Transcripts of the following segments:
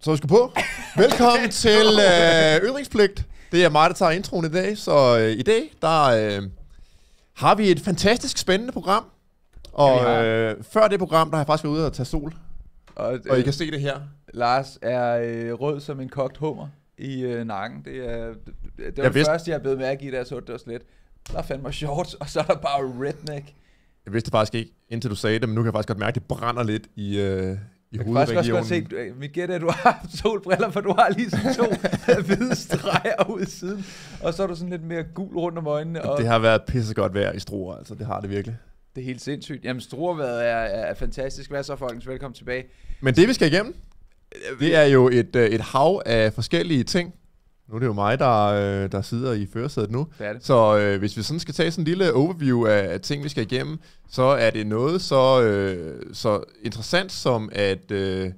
Så vi skal på. Velkommen til øh, Ødringspligt. Det er mig, der tager introen i dag. Så øh, i dag, der øh, har vi et fantastisk spændende program. Og ja, øh, før det program, der har jeg faktisk været ude og tage sol. Og, øh, og I øh, kan se det her. Lars er øh, rød som en kogt hummer i øh, nakken. Det er det, det, var det første, jeg blev mærke i, da jeg så det også lidt. Der er fandme shorts, og så er der bare redneck. Jeg vidste faktisk ikke, indtil du sagde det, men nu kan jeg faktisk godt mærke, at det brænder lidt i, øh, i jeg hovedregionen. Jeg kan faktisk også godt se, vi gætter, er, at du har haft solbriller, for du har lige sådan to hvide streger ud i siden, og så er du sådan lidt mere gul rundt om øjnene. Og... Det har været pissegodt vejr i Struer, altså det har det virkelig. Det er helt sindssygt. Jamen, Struerværet er, er fantastisk. Hvad så, folkens? Velkommen tilbage. Men det, vi skal igennem, øh, det er jo et, øh, et hav af forskellige ting, nu er det jo mig, der, øh, der sidder i førersædet nu. Det det. Så øh, hvis vi sådan skal tage sådan en lille overview af, af ting, vi skal igennem, så er det noget så, øh, så interessant som, at øh,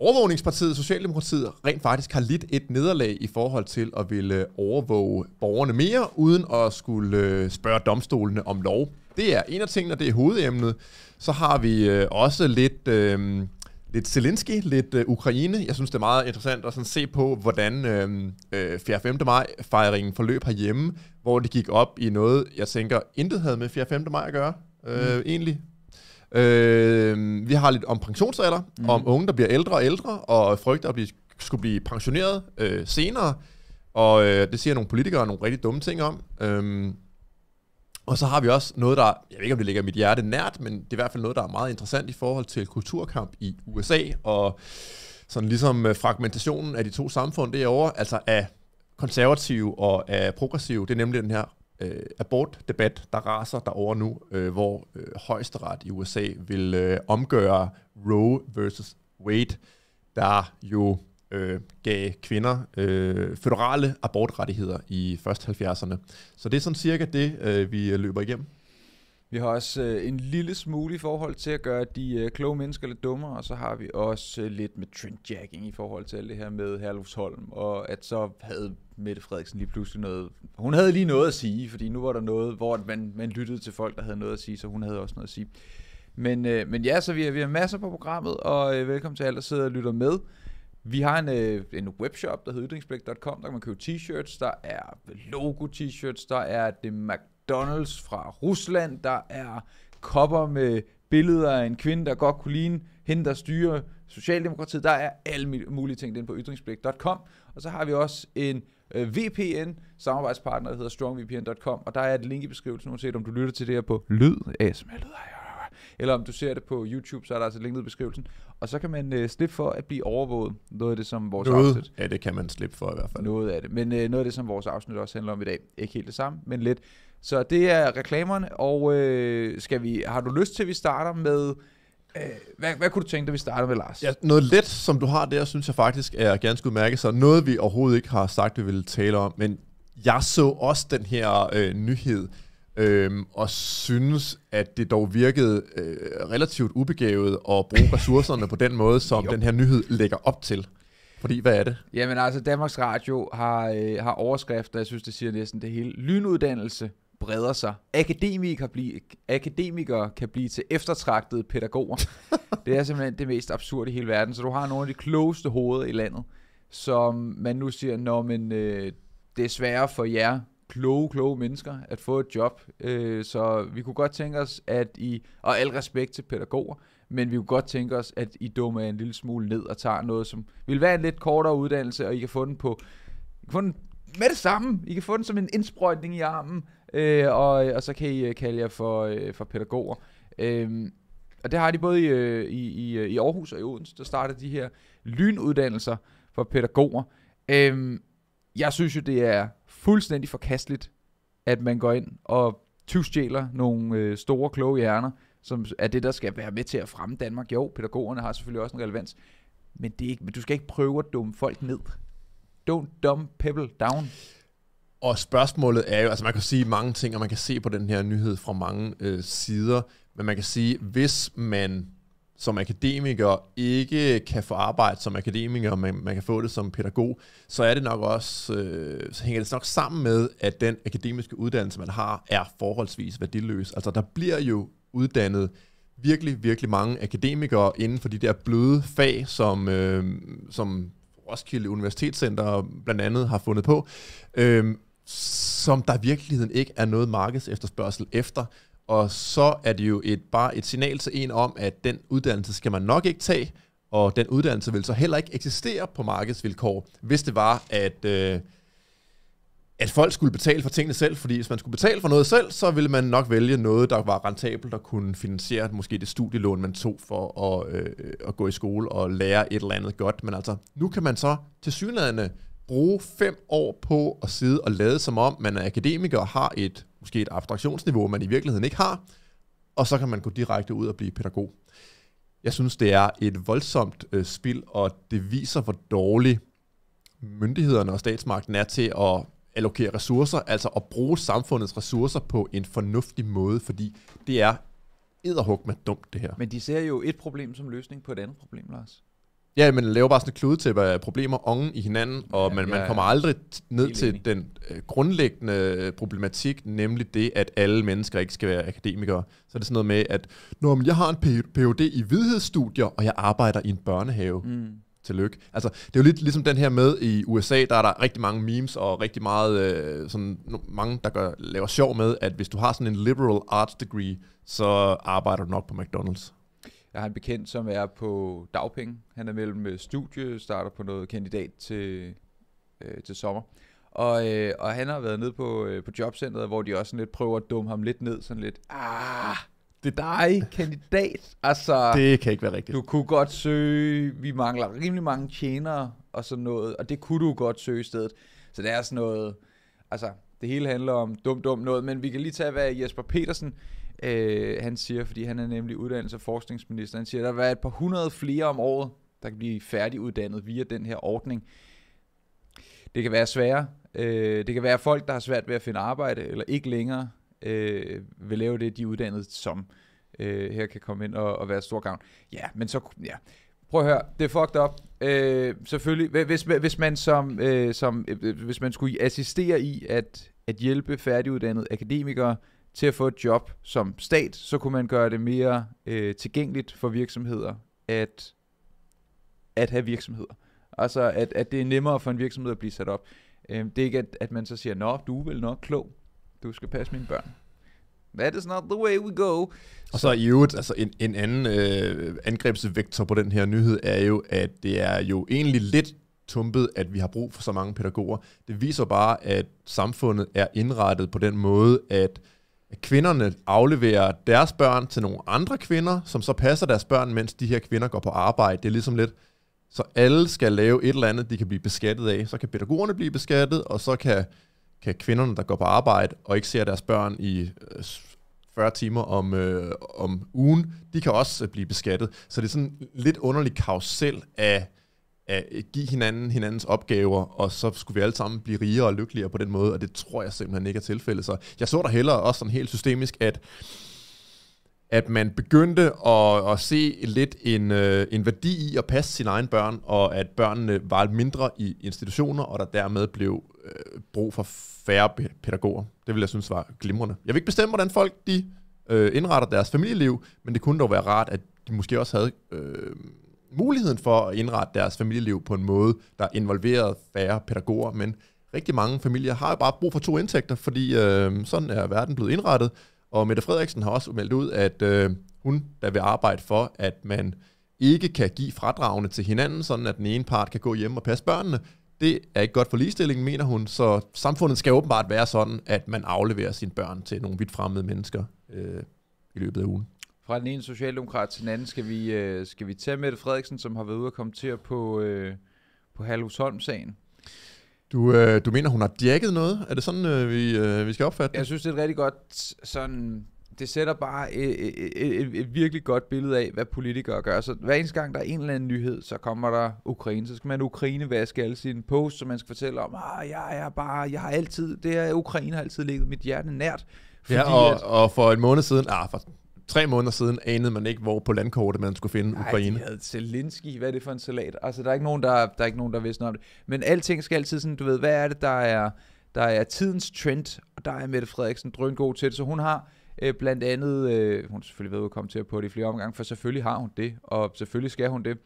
overvågningspartiet Socialdemokratiet rent faktisk har lidt et nederlag i forhold til at ville øh, overvåge borgerne mere, uden at skulle øh, spørge domstolene om lov. Det er en af tingene, det er hovedemnet. Så har vi øh, også lidt... Øh, lidt Zelensky, lidt øh, Ukraine. Jeg synes, det er meget interessant at sådan se på, hvordan øhm, øh, 4. 5. maj fejringen forløb herhjemme, hvor det gik op i noget, jeg tænker, intet havde med 4. 5. maj at gøre, øh, mm. egentlig. Øh, vi har lidt om pensionsalder, mm. om unge, der bliver ældre og ældre, og frygter at blive, skulle blive pensioneret øh, senere. Og øh, det siger nogle politikere nogle rigtig dumme ting om. Øh, og så har vi også noget, der, jeg ved ikke om det ligger mit hjerte nært, men det er i hvert fald noget, der er meget interessant i forhold til kulturkamp i USA, og sådan ligesom øh, fragmentationen af de to samfund derovre, altså af konservative og af progressive, det er nemlig den her øh, abortdebat, der raser derover nu, øh, hvor øh, højesteret i USA vil øh, omgøre Roe versus Wade, der jo øh, gav kvinder øh, føderale abortrettigheder i først 70'erne. Så det er sådan cirka det, øh, vi øh, løber igennem. Vi har også øh, en lille smule i forhold til at gøre de øh, kloge mennesker lidt dummere, og så har vi også øh, lidt med trendjacking i forhold til alt det her med Herlufsholm, og at så havde Mette Frederiksen lige pludselig noget... Hun havde lige noget at sige, fordi nu var der noget, hvor man, man lyttede til folk, der havde noget at sige, så hun havde også noget at sige. Men, øh, men ja, så vi har, vi har masser på programmet, og øh, velkommen til alle, der sidder og lytter med. Vi har en, øh, en webshop, der hedder ytringsblik.com, der kan man købe t-shirts, der er logo-t-shirts, der er det McDonald's fra Rusland, der er kopper med billeder af en kvinde, der godt kunne ligne hende, der styrer Socialdemokratiet. Der er alle mulige ting den på ytringsblik.com. Og så har vi også en øh, VPN, samarbejdspartner, der hedder strongvpn.com, og der er et link i beskrivelsen, uanset om du lytter til det her på lyd, ASMR-lyd, eller om du ser det på YouTube, så er der altså linket i beskrivelsen. Og så kan man øh, slippe for at blive overvåget. Noget af det, som vores noget afsnit... Noget det kan man slippe for i hvert fald. Noget af det. Men øh, noget af det, som vores afsnit også handler om i dag. Ikke helt det samme, men lidt. Så det er reklamerne, og øh, skal vi, har du lyst til, at vi starter med... Øh, hvad, hvad kunne du tænke dig, vi starter med, Lars? Ja, noget let, som du har der, synes jeg faktisk er ganske udmærket. Så noget, vi overhovedet ikke har sagt, vi ville tale om. Men jeg så også den her øh, nyhed øhm, og synes, at det dog virkede øh, relativt ubegavet at bruge ressourcerne på den måde, som jo. den her nyhed lægger op til. Fordi, hvad er det? Jamen altså, Danmarks Radio har, øh, har overskrifter, jeg synes, det siger næsten det hele. Lynuddannelse breder sig. kan blive, akademikere kan blive til eftertragtede pædagoger. det er simpelthen det mest absurde i hele verden. Så du har nogle af de klogeste hoveder i landet, som man nu siger, når men øh, desværre for jer, kloge, kloge mennesker at få et job. Øh, så vi kunne godt tænke os, at I, og al respekt til pædagoger, men vi kunne godt tænke os, at I dummer en lille smule ned og tager noget, som vil være en lidt kortere uddannelse, og I kan få den på, I kan få den med det samme. I kan få den som en indsprøjtning i armen, øh, og, og så kan I øh, kalde jer for, øh, for pædagoger. Øh, og det har de både i, øh, i, i, øh, i Aarhus og i Odense, der starter de her lynuddannelser for pædagoger. Øh, jeg synes jo, det er fuldstændig forkasteligt, at man går ind og tyvstjæler nogle øh, store, kloge hjerner, som er det, der skal være med til at fremme Danmark. Jo, pædagogerne har selvfølgelig også en relevans, men, det er ikke, men du skal ikke prøve at dumme folk ned. Don't dumb people down. Og spørgsmålet er jo, altså man kan sige mange ting, og man kan se på den her nyhed fra mange øh, sider, men man kan sige, hvis man som akademiker ikke kan få arbejde som akademiker, men man kan få det som pædagog, så er det nok også, øh, så hænger det nok sammen med, at den akademiske uddannelse, man har, er forholdsvis værdiløs. Altså der bliver jo uddannet virkelig, virkelig mange akademikere inden for de der bløde fag, som, øh, som Roskilde Universitetscenter blandt andet har fundet på, øh, som der i virkeligheden ikke er noget markedsefterspørgsel efter og så er det jo et, bare et signal til en om, at den uddannelse skal man nok ikke tage, og den uddannelse vil så heller ikke eksistere på markedsvilkår, hvis det var, at, øh, at folk skulle betale for tingene selv, fordi hvis man skulle betale for noget selv, så ville man nok vælge noget, der var rentabelt og kunne finansiere måske det studielån, man tog for at, øh, at gå i skole og lære et eller andet godt. Men altså, nu kan man så til synligheden bruge fem år på at sidde og lade som om, man er akademiker og har et måske et abstraktionsniveau, man i virkeligheden ikke har, og så kan man gå direkte ud og blive pædagog. Jeg synes, det er et voldsomt øh, spil, og det viser, hvor dårlig myndighederne og statsmagten er til at allokere ressourcer, altså at bruge samfundets ressourcer på en fornuftig måde, fordi det er edderhugt med dumt, det her. Men de ser jo et problem som løsning på et andet problem, Lars. Ja, men laver bare sådan et kludetæppe af problemer oven i hinanden, og ja, man, ja, man kommer aldrig ned til enig. den øh, grundlæggende øh, problematik, nemlig det, at alle mennesker ikke skal være akademikere. Så er det sådan noget med, at når men jeg har en Ph.D. i vidhedsstudier, og jeg arbejder i en børnehave. Mm tillykke. Altså, det er jo lidt ligesom den her med i USA, der er der rigtig mange memes og rigtig meget, øh, sådan, mange, der gør, laver sjov med, at hvis du har sådan en liberal arts degree, så arbejder du nok på McDonald's. Jeg har en bekendt, som er på dagpenge. Han er mellem øh, studie, starter på noget kandidat til, øh, til sommer. Og, øh, og han har været nede på, øh, på jobcentret, hvor de også sådan lidt prøver at dumme ham lidt ned, sådan lidt, ah, det er dig, kandidat. Altså, det kan ikke være rigtigt. Du kunne godt søge, vi mangler rimelig mange tjenere og sådan noget, og det kunne du godt søge i stedet. Så det er sådan noget, altså det hele handler om dum dum noget, men vi kan lige tage, hvad Jesper Petersen øh, han siger, fordi han er nemlig uddannelses- og forskningsminister, han siger, at der vil være et par hundrede flere om året, der kan blive færdiguddannet via den her ordning. Det kan være sværere. Øh, det kan være folk, der har svært ved at finde arbejde, eller ikke længere øh, vil lave det, de er uddannet som. Øh, her kan komme ind og, og være stor gavn. Ja, men så... Ja. Prøv at høre, det er fucked up. Øh, selvfølgelig, hvis, hvis man som, øh, som øh, hvis man skulle assistere i at, at hjælpe færdiguddannede akademikere til at få et job som stat, så kunne man gøre det mere øh, tilgængeligt for virksomheder at, at have virksomheder. Altså, at, at det er nemmere for en virksomhed at blive sat op. Øh, det er ikke, at, at man så siger, nå, du er vel nok klog, du skal passe mine børn. That is not the way we go. Og så i øvrigt, altså en, en anden øh, angrebsvektor på den her nyhed er jo, at det er jo egentlig lidt tumpet, at vi har brug for så mange pædagoger. Det viser bare, at samfundet er indrettet på den måde, at at kvinderne afleverer deres børn til nogle andre kvinder, som så passer deres børn, mens de her kvinder går på arbejde. Det er ligesom lidt, så alle skal lave et eller andet, de kan blive beskattet af. Så kan pædagogerne blive beskattet, og så kan, kan kvinderne, der går på arbejde og ikke ser deres børn i 40 øh, timer om, øh, om ugen, de kan også øh, blive beskattet. Så det er sådan lidt underlig karusel af at øh, give hinanden hinandens opgaver, og så skulle vi alle sammen blive rigere og lykkeligere på den måde, og det tror jeg simpelthen ikke er tilfældet. Så jeg så der hellere også sådan helt systemisk, at at man begyndte at, at se lidt en, øh, en værdi i at passe sine egne børn, og at børnene var mindre i institutioner, og der dermed blev øh, brug for færre pædagoger. Det vil jeg synes var glimrende. Jeg vil ikke bestemme, hvordan folk de øh, indretter deres familieliv, men det kunne dog være rart, at de måske også havde øh, muligheden for at indrette deres familieliv på en måde, der involverer færre pædagoger, men rigtig mange familier har jo bare brug for to indtægter, fordi øh, sådan er verden blevet indrettet, og Mette Frederiksen har også meldt ud, at øh, hun der vil arbejde for, at man ikke kan give fradragene til hinanden, sådan at den ene part kan gå hjem og passe børnene. Det er ikke godt for ligestillingen, mener hun, så samfundet skal åbenbart være sådan, at man afleverer sine børn til nogle vidt fremmede mennesker øh, i løbet af ugen fra den ene socialdemokrat til den anden, skal vi, øh, skal vi tage Mette Frederiksen, som har været ude og kommentere på, øh, på Halvusholm-sagen. Du, øh, du mener, hun har dækket noget? Er det sådan, øh, vi, øh, vi skal opfatte det? Jeg synes, det er et rigtig godt sådan... Det sætter bare et, et, e, e, et, et virkelig godt billede af, hvad politikere gør. Så hver eneste gang, der er en eller anden nyhed, så kommer der Ukraine. Så skal man Ukraine-vaske alle sine post, så man skal fortælle om, ah, jeg er bare, jeg har altid, det er Ukraine har altid ligget mit hjerte nært. Fordi ja, og, at, og for en måned siden, ah, for tre måneder siden anede man ikke, hvor på landkortet man skulle finde Ej, Ukraine. Nej, Zelensky, hvad er det for en salat? Altså, der er ikke nogen, der, der, er ikke nogen, der vidste noget om det. Men alting skal altid sådan, du ved, hvad er det, der er, der er tidens trend, og der er Mette Frederiksen god til det, så hun har øh, blandt andet, øh, hun selvfølgelig ved at komme til at på det i flere omgange, for selvfølgelig har hun det, og selvfølgelig skal hun det.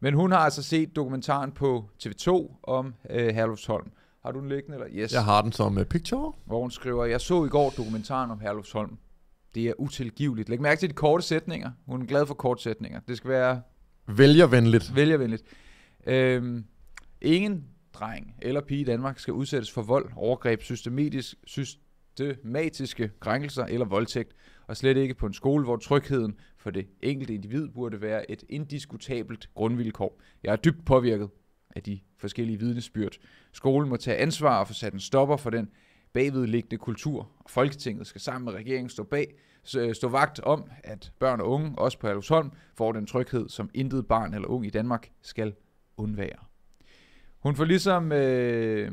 Men hun har altså set dokumentaren på TV2 om øh, Herlufsholm. Har du den liggende? Eller? Yes. Jeg har den som uh, picture. Hvor hun skriver, jeg så i går dokumentaren om Herlufsholm. Det er utilgiveligt. Læg mærke til de korte sætninger. Hun er glad for korte sætninger. Det skal være... Vælgervenligt. Vælgervenligt. Øhm, ingen dreng eller pige i Danmark skal udsættes for vold, overgreb, systematisk, systematiske krænkelser eller voldtægt, og slet ikke på en skole, hvor trygheden for det enkelte individ burde være et indiskutabelt grundvilkår. Jeg er dybt påvirket af de forskellige vidnesbyrd. Skolen må tage ansvar og få sat en stopper for den bagvedliggende kultur. og Folketinget skal sammen med regeringen stå bag, øh, stå vagt om, at børn og unge, også på Herlevsholm, får den tryghed, som intet barn eller ung i Danmark skal undvære. Hun får ligesom... Øh,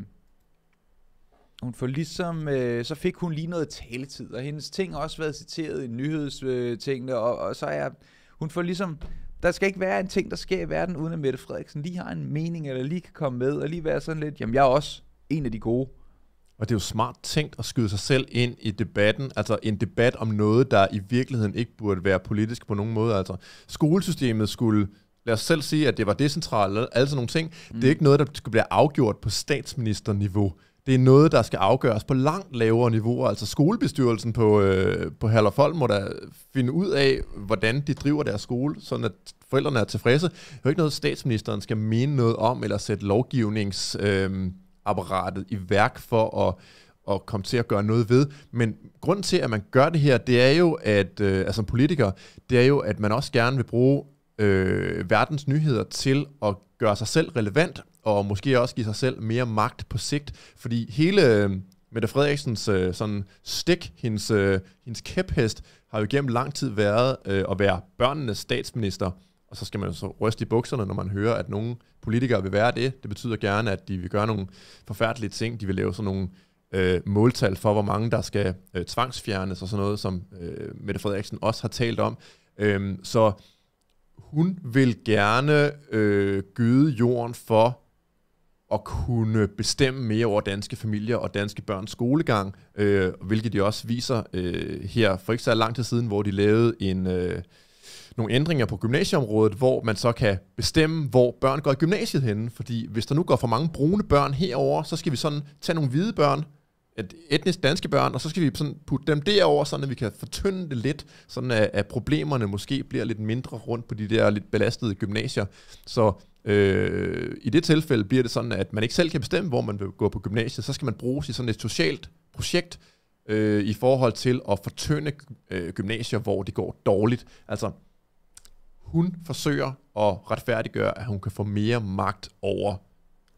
hun får ligesom, øh, så fik hun lige noget taletid, og hendes ting har også været citeret i nyhedstingene, og, og så er hun får ligesom, der skal ikke være en ting, der sker i verden, uden at Mette Frederiksen lige har en mening, eller lige kan komme med, og lige være sådan lidt, jamen jeg er også en af de gode. Og det er jo smart tænkt at skyde sig selv ind i debatten, altså en debat om noget, der i virkeligheden ikke burde være politisk på nogen måde. Altså skolesystemet skulle, lad os selv sige, at det var decentralt, alle sådan nogle ting. Mm. Det er mm. ikke noget, der skal blive afgjort på statsministerniveau. Det er noget, der skal afgøres på langt lavere niveauer. Altså skolebestyrelsen på, øh, på Hallerfold må da finde ud af, hvordan de driver deres skole, sådan at forældrene er tilfredse. Det er jo ikke noget, statsministeren skal mene noget om, eller sætte lovgivnings... Øh, apparatet i værk for at, at komme til at gøre noget ved. Men grunden til, at man gør det her, det er jo, at øh, altså som politiker, det er jo, at man også gerne vil bruge øh, verdens nyheder til at gøre sig selv relevant, og måske også give sig selv mere magt på sigt. Fordi hele øh, Mette Frederiksens øh, sådan stik, hendes, øh, hendes kæphest, har jo gennem lang tid været øh, at være børnenes statsminister. Og så skal man jo så ryste i bukserne, når man hører, at nogle politikere vil være det. Det betyder gerne, at de vil gøre nogle forfærdelige ting. De vil lave sådan nogle øh, måltal for, hvor mange der skal øh, tvangsfjernes og sådan noget, som øh, Mette Frederiksen også har talt om. Øhm, så hun vil gerne øh, gøde jorden for at kunne bestemme mere over danske familier og danske børns skolegang, øh, hvilket de også viser øh, her for ikke så lang tid siden, hvor de lavede en... Øh, nogle ændringer på gymnasieområdet, hvor man så kan bestemme, hvor børn går i gymnasiet henne. Fordi hvis der nu går for mange brune børn herover, så skal vi sådan tage nogle hvide børn, et etnisk danske børn, og så skal vi sådan putte dem derover, sådan at vi kan fortynde det lidt, sådan at, at problemerne måske bliver lidt mindre rundt på de der lidt belastede gymnasier. Så øh, i det tilfælde bliver det sådan, at man ikke selv kan bestemme, hvor man vil gå på gymnasiet, så skal man bruge sig sådan et socialt projekt, øh, i forhold til at fortynde øh, gymnasier, hvor det går dårligt. Altså, hun forsøger at retfærdiggøre, at hun kan få mere magt over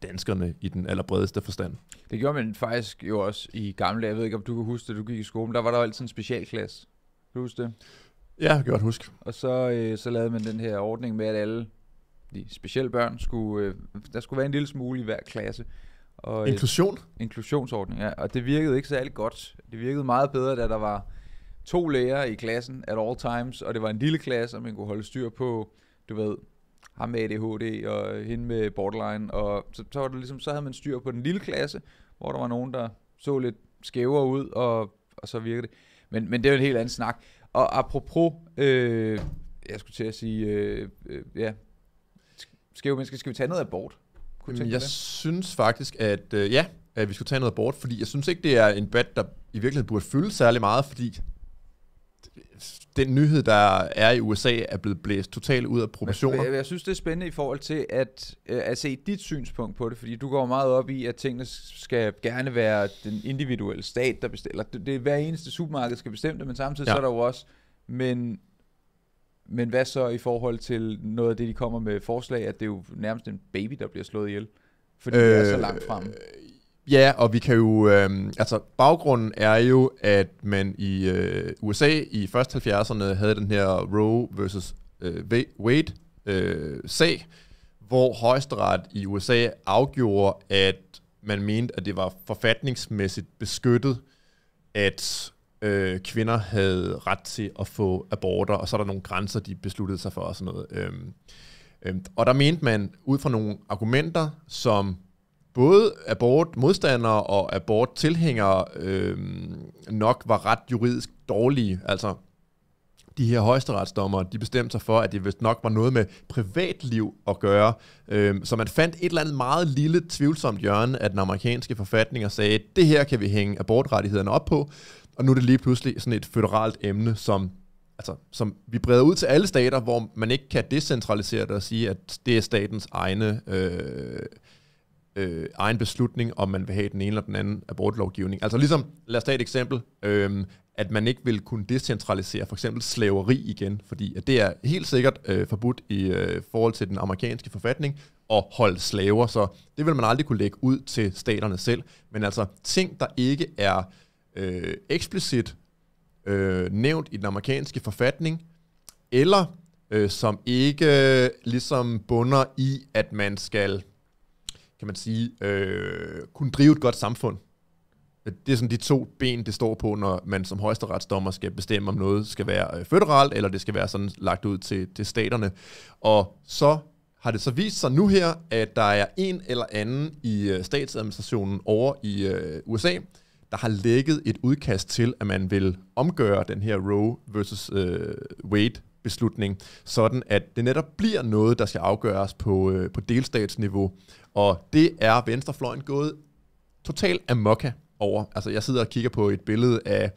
danskerne i den allerbredeste forstand. Det gjorde man faktisk jo også i gamle dage. Jeg ved ikke, om du kan huske det, du gik i skolen. Der var der altid en specialklasse. Kan du huske det? Ja, jeg kan godt huske. Og så, øh, så lavede man den her ordning med, at alle de specielle børn skulle... Øh, der skulle være en lille smule i hver klasse. Og, øh, Inklusion? inklusionsordning, ja. Og det virkede ikke særlig godt. Det virkede meget bedre, da der var to lærer i klassen at all times, og det var en lille klasse, og man kunne holde styr på, du ved, ham med ADHD og hende med borderline, og så, så, var det ligesom, så havde man styr på den lille klasse, hvor der var nogen, der så lidt skævere ud, og, og så virkede det. Men, men det er jo en helt anden snak. Og apropos, øh, jeg skulle til at sige, øh, øh, ja, skæve mennesker, skal vi tage noget abort? Kunne Jamen, jeg det? synes faktisk, at øh, ja, at vi skulle tage noget abort, fordi jeg synes ikke, det er en bad, der i virkeligheden burde fylde særlig meget, fordi den nyhed, der er i USA, er blevet blæst totalt ud af proportioner. Jeg, jeg synes, det er spændende i forhold til at, øh, at se dit synspunkt på det, fordi du går meget op i, at tingene skal gerne være den individuelle stat, der bestiller. Det, det er hver eneste supermarked skal bestemme det, men samtidig ja. så er der jo også, men, men hvad så i forhold til noget af det, de kommer med forslag, at det er jo nærmest en baby, der bliver slået ihjel, fordi øh, det er så øh, langt frem. Ja, og vi kan jo, øh, altså baggrunden er jo, at man i øh, USA i først 70'erne havde den her Roe versus øh, Wade øh, sag, hvor højesteret i USA afgjorde, at man mente, at det var forfatningsmæssigt beskyttet, at øh, kvinder havde ret til at få aborter, og så er der nogle grænser, de besluttede sig for og sådan noget. Øh, øh, og der mente man, ud fra nogle argumenter, som både abort-modstandere og abort-tilhængere øh, nok var ret juridisk dårlige. Altså, de her højesteretsdommer, de bestemte sig for, at det vist nok var noget med privatliv at gøre. Øh, så man fandt et eller andet meget lille tvivlsomt hjørne af den amerikanske forfatning og sagde, det her kan vi hænge abortrettighederne op på. Og nu er det lige pludselig sådan et føderalt emne, som altså, som vi breder ud til alle stater, hvor man ikke kan decentralisere det og sige, at det er statens egne øh, øh, egen beslutning, om man vil have den ene eller den anden abortlovgivning. Altså ligesom, lad os tage et eksempel, øh, at man ikke vil kunne decentralisere for eksempel slaveri igen, fordi at det er helt sikkert øh, forbudt i øh, forhold til den amerikanske forfatning at holde slaver, så det vil man aldrig kunne lægge ud til staterne selv. Men altså ting, der ikke er øh, eksplicit øh, nævnt i den amerikanske forfatning, eller øh, som ikke øh, ligesom bunder i, at man skal kan man sige, øh, kunne drive et godt samfund. Det er sådan de to ben, det står på, når man som højesteretsdommer skal bestemme, om noget skal være øh, føderalt, eller det skal være sådan lagt ud til, til staterne. Og så har det så vist sig nu her, at der er en eller anden i øh, statsadministrationen over i øh, USA, der har lægget et udkast til, at man vil omgøre den her Roe versus øh, Wade beslutning, sådan at det netop bliver noget, der skal afgøres på, øh, på delstatsniveau. Og det er venstrefløjen gået totalt amokka over. Altså, jeg sidder og kigger på et billede af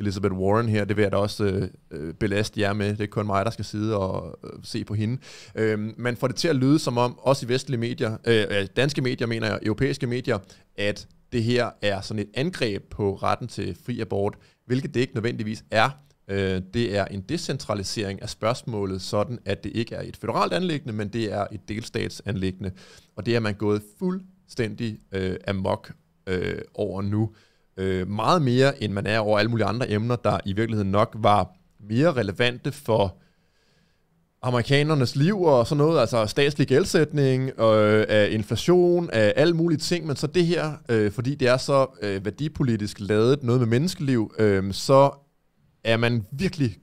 Elizabeth Warren her, det vil jeg da også øh, øh belaste jer med. Det er kun mig, der skal sidde og øh, se på hende. Øh, man får det til at lyde som om, også i vestlige medier, øh, danske medier mener jeg, europæiske medier, at det her er sådan et angreb på retten til fri abort, hvilket det ikke nødvendigvis er. Øh, det er en decentralisering af spørgsmålet, sådan at det ikke er et federalt anlæggende, men det er et delstatsanlæggende. Og det er man gået fuldstændig øh, amok øh, over nu. Øh, meget mere, end man er over alle mulige andre emner, der i virkeligheden nok var mere relevante for amerikanernes liv og sådan noget, altså statslig gældsætning, øh, af inflation, af alle mulige ting, men så det her, øh, fordi det er så øh, værdipolitisk lavet, noget med menneskeliv, øh, så er man virkelig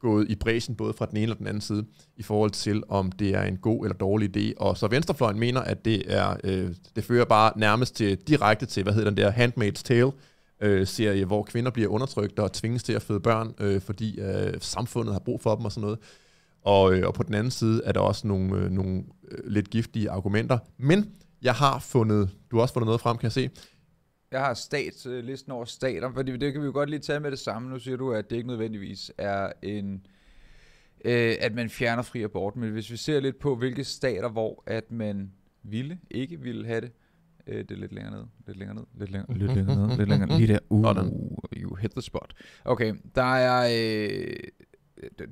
gået i bræsen, både fra den ene og den anden side, i forhold til, om det er en god eller dårlig idé. Og så venstrefløjen mener, at det er øh, det fører bare nærmest til, direkte til, hvad hedder den der Handmaid's Tale, øh, serie, hvor kvinder bliver undertrykt og tvinges til at føde børn, øh, fordi øh, samfundet har brug for dem og sådan noget. Og, øh, og på den anden side er der også nogle, øh, nogle øh, lidt giftige argumenter. Men jeg har fundet, du har også fundet noget frem, kan jeg se. Jeg har statslisten over stater, fordi det kan vi jo godt lige tage med det samme. Nu siger du, at det ikke nødvendigvis er en... Øh, at man fjerner fri abort, men hvis vi ser lidt på, hvilke stater, hvor at man ville, ikke ville have det, øh, det er lidt længere ned, lidt længere ned, lidt længere, lidt længere ned, lidt længere ned, lige der, uh, you hit the spot. Okay, der er, øh,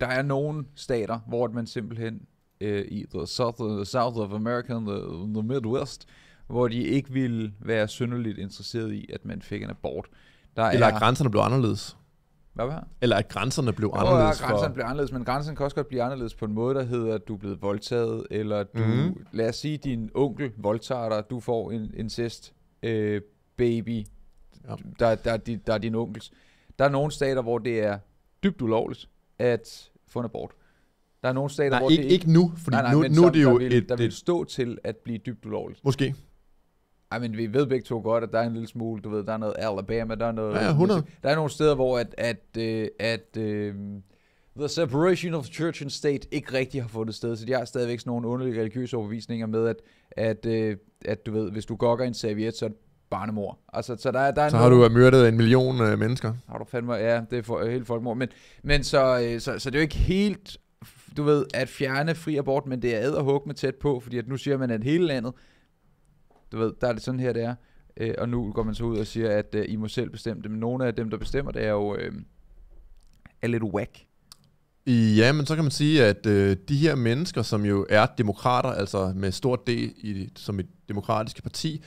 der er nogle stater, hvor man simpelthen øh, i the south, the south of America, the, the Midwest, øh, hvor de ikke ville være synderligt interesseret i, at man fik en abort. Der Eller er... at grænserne blev anderledes. Hvad var Eller at grænserne blev jeg anderledes. at grænserne for... blev anderledes, men grænsen kan også godt blive anderledes på en måde, der hedder, at du er blevet voldtaget, eller du, mm. lad os sige, din onkel voldtager dig, du får en incest øh, baby, ja. der, der, der, der er din onkels. Der er nogle stater, hvor det er dybt ulovligt at få en abort. Der er nogle stater, nej, hvor ikke, det ikke... ikke nu, for nu, nu er det jo der vil, et... Der vil stå til at blive dybt ulovligt. Måske. I men vi ved begge to godt, at der er en lille smule, du ved, der er noget Alabama, der er noget... Ja, 100. Musik. Der er nogle steder, hvor at, at, øh, at øh, The separation of church and state ikke rigtig har fundet sted, så de har stadigvæk sådan nogle underlige religiøse overbevisninger med, at, at, øh, at du ved, hvis du gokker en serviet, så er det barnemor. Altså, så der, der er så har du myrdet en million øh, mennesker. Har du fandme, ja, det er for, øh, helt folkemord. Men, men så, øh, så, så det er jo ikke helt, du ved, at fjerne fri abort, men det er æderhug med tæt på, fordi at nu siger man, at hele landet du ved, der er det sådan her, det er. Øh, og nu går man så ud og siger, at øh, I må selv bestemme det. Men nogle af dem, der bestemmer, det er jo øh, er lidt whack. Ja, men så kan man sige, at øh, de her mennesker, som jo er demokrater, altså med stort D i, som et demokratisk parti,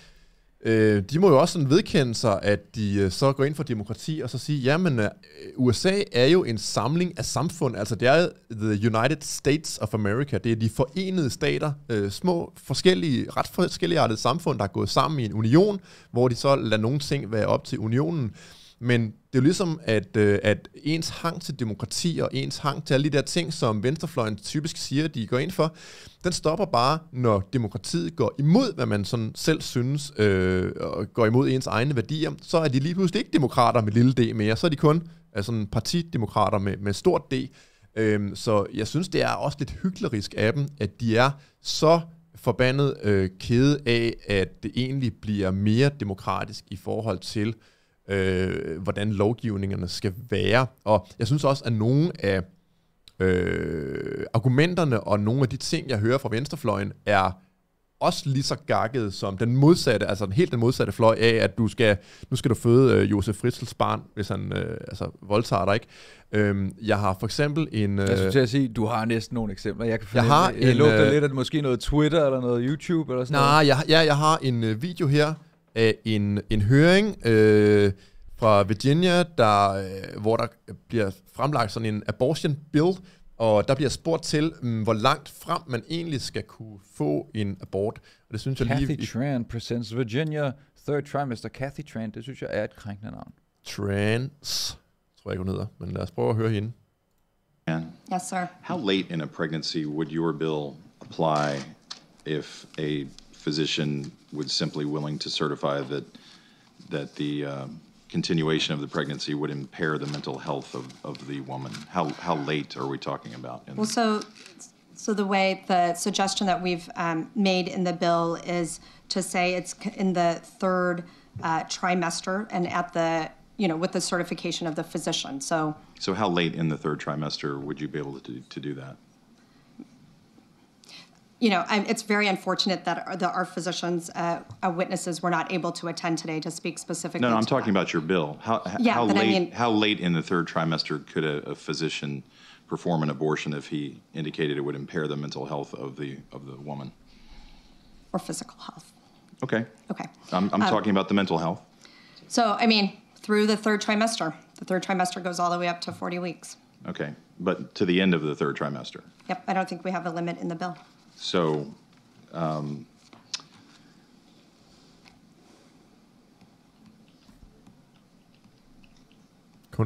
øh, de må jo også sådan vedkende sig, at de øh, så går ind for demokrati og så sige, jamen øh, USA er jo en samling af samfund, altså det er The United States of America, det er de forenede stater, øh, små forskellige, ret forskellige samfund, der er gået sammen i en union, hvor de så lader nogle ting være op til unionen. Men det er jo ligesom, at, øh, at ens hang til demokrati og ens hang til alle de der ting, som venstrefløjen typisk siger, de går ind for, den stopper bare, når demokratiet går imod, hvad man sådan selv synes, øh, og går imod ens egne værdier. Så er de lige pludselig ikke demokrater med lille d mere, så er de kun altså, partidemokrater med, med stort d. Øh, så jeg synes, det er også lidt hyklerisk af dem, at de er så forbandet øh, kede af, at det egentlig bliver mere demokratisk i forhold til øh, hvordan lovgivningerne skal være. Og jeg synes også, at nogle af øh, argumenterne og nogle af de ting, jeg hører fra venstrefløjen, er også lige så gakket som den modsatte, altså helt den modsatte fløj af, at du skal, nu skal du føde øh, Josef Fritzels barn, hvis han øh, altså, voldtager dig, ikke? Øhm, jeg har for eksempel en... Øh, jeg til jeg sige, du har næsten nogle eksempler. Jeg, kan jeg har jeg en... Jeg lugter øh, lidt af måske noget Twitter eller noget YouTube eller sådan nej, noget. Nej, jeg, ja, jeg har en øh, video her, af en, en høring øh, fra Virginia, der, øh, hvor der bliver fremlagt sådan en abortion bill, og der bliver spurgt til, mh, mm, hvor langt frem man egentlig skal kunne få en abort. Og det synes Kathy jeg lige... Kathy Tran presents Virginia third trimester. Kathy Tran, det synes jeg er et krænkende navn. Trans, tror jeg ikke hun hedder, men lad os prøve at høre hende. Yes, sir. How late in a pregnancy would your bill apply if a physician would simply willing to certify that, that the uh, continuation of the pregnancy would impair the mental health of, of the woman? How, how late are we talking about? Well, so, so the way the suggestion that we've um, made in the bill is to say it's in the third uh, trimester and at the you know with the certification of the physician. So. So how late in the third trimester would you be able to, to do that? you know, I'm, it's very unfortunate that our, the, our physicians, uh, our uh, witnesses, were not able to attend today to speak specifically. No, no I'm talking about your bill. How, yeah, how late? I mean, how late in the third trimester could a, a, physician perform an abortion if he indicated it would impair the mental health of the of the woman or physical health? Okay. Okay. I'm, I'm um, talking about the mental health. So, I mean, through the third trimester, the third trimester goes all the way up to 40 weeks. Okay, but to the end of the third trimester. Yep, I don't think we have a limit in the bill. So um,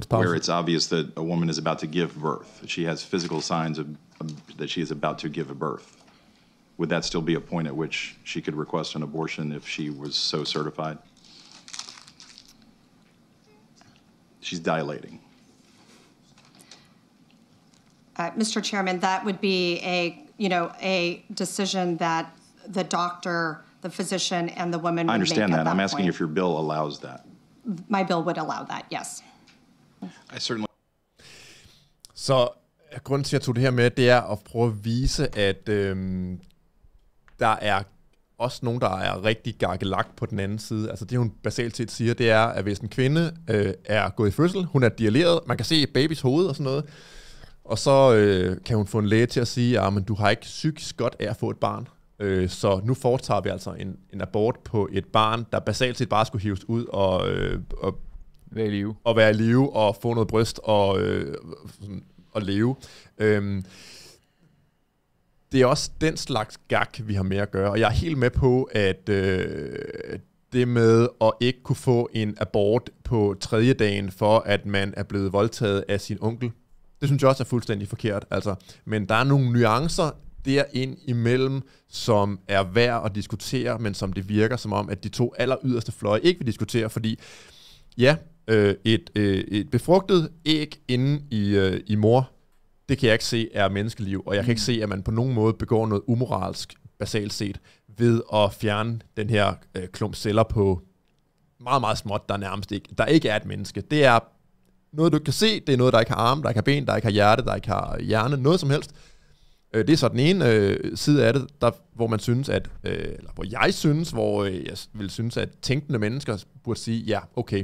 where it's obvious that a woman is about to give birth, she has physical signs of, of, that she is about to give a birth. Would that still be a point at which she could request an abortion if she was so certified? She's dilating. Uh, Mr. Chairman, that would be a you know, a decision that the doctor, the physician, and the woman. I understand that. that. I'm point. asking if your bill allows that. My bill would allow that. Yes. I certainly. Så grunden til, at jeg tog det her med, det er at prøve at vise, at øhm, der er også nogen, der er rigtig gakkelagt på den anden side. Altså det, hun basalt set siger, det er, at hvis en kvinde øh, er gået i fødsel, hun er dialeret, man kan se baby's hoved og sådan noget, og så øh, kan hun få en læge til at sige, at ah, du har ikke psykisk godt af at få et barn. Øh, så nu foretager vi altså en, en abort på et barn, der basalt set bare skulle hives ud og, øh, og være i live. Og være i live og få noget bryst og, øh, og leve. Øh, det er også den slags gag, vi har med at gøre. Og jeg er helt med på, at øh, det med at ikke kunne få en abort på tredje dagen, for at man er blevet voldtaget af sin onkel, det synes jeg også er fuldstændig forkert. Altså. Men der er nogle nuancer derind imellem, som er værd at diskutere, men som det virker som om, at de to aller yderste fløje ikke vil diskutere, fordi ja, øh, et, øh, et befrugtet æg inde i, øh, i mor, det kan jeg ikke se er menneskeliv, og jeg kan ikke mm. se, at man på nogen måde begår noget umoralsk, basalt set, ved at fjerne den her øh, klump celler på meget, meget småt, der nærmest ikke, der ikke er et menneske. Det er noget, du ikke kan se. Det er noget, der ikke har arme, der ikke har ben, der ikke har hjerte, der ikke har hjerne, noget som helst. Øh, det er så den ene øh, side af det, der, hvor man synes, at, øh, eller hvor jeg synes, hvor øh, jeg vil synes, at tænkende mennesker burde sige, ja, okay,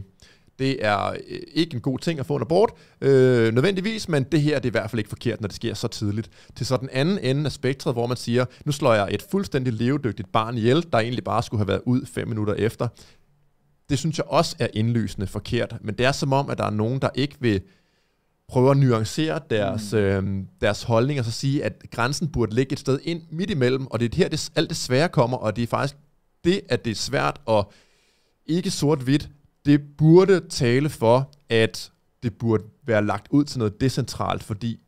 det er øh, ikke en god ting at få en abort, øh, nødvendigvis, men det her det er i hvert fald ikke forkert, når det sker så tidligt. Til så den anden ende af spektret, hvor man siger, nu slår jeg et fuldstændig levedygtigt barn ihjel, der egentlig bare skulle have været ud fem minutter efter det synes jeg også er indlysende forkert. Men det er som om, at der er nogen, der ikke vil prøve at nuancere deres, mm. øh, deres holdning, og så sige, at grænsen burde ligge et sted ind midt imellem, og det er her, det, alt det svære kommer, og det er faktisk det, at det er svært og ikke sort-hvidt, det burde tale for, at det burde være lagt ud til noget decentralt, fordi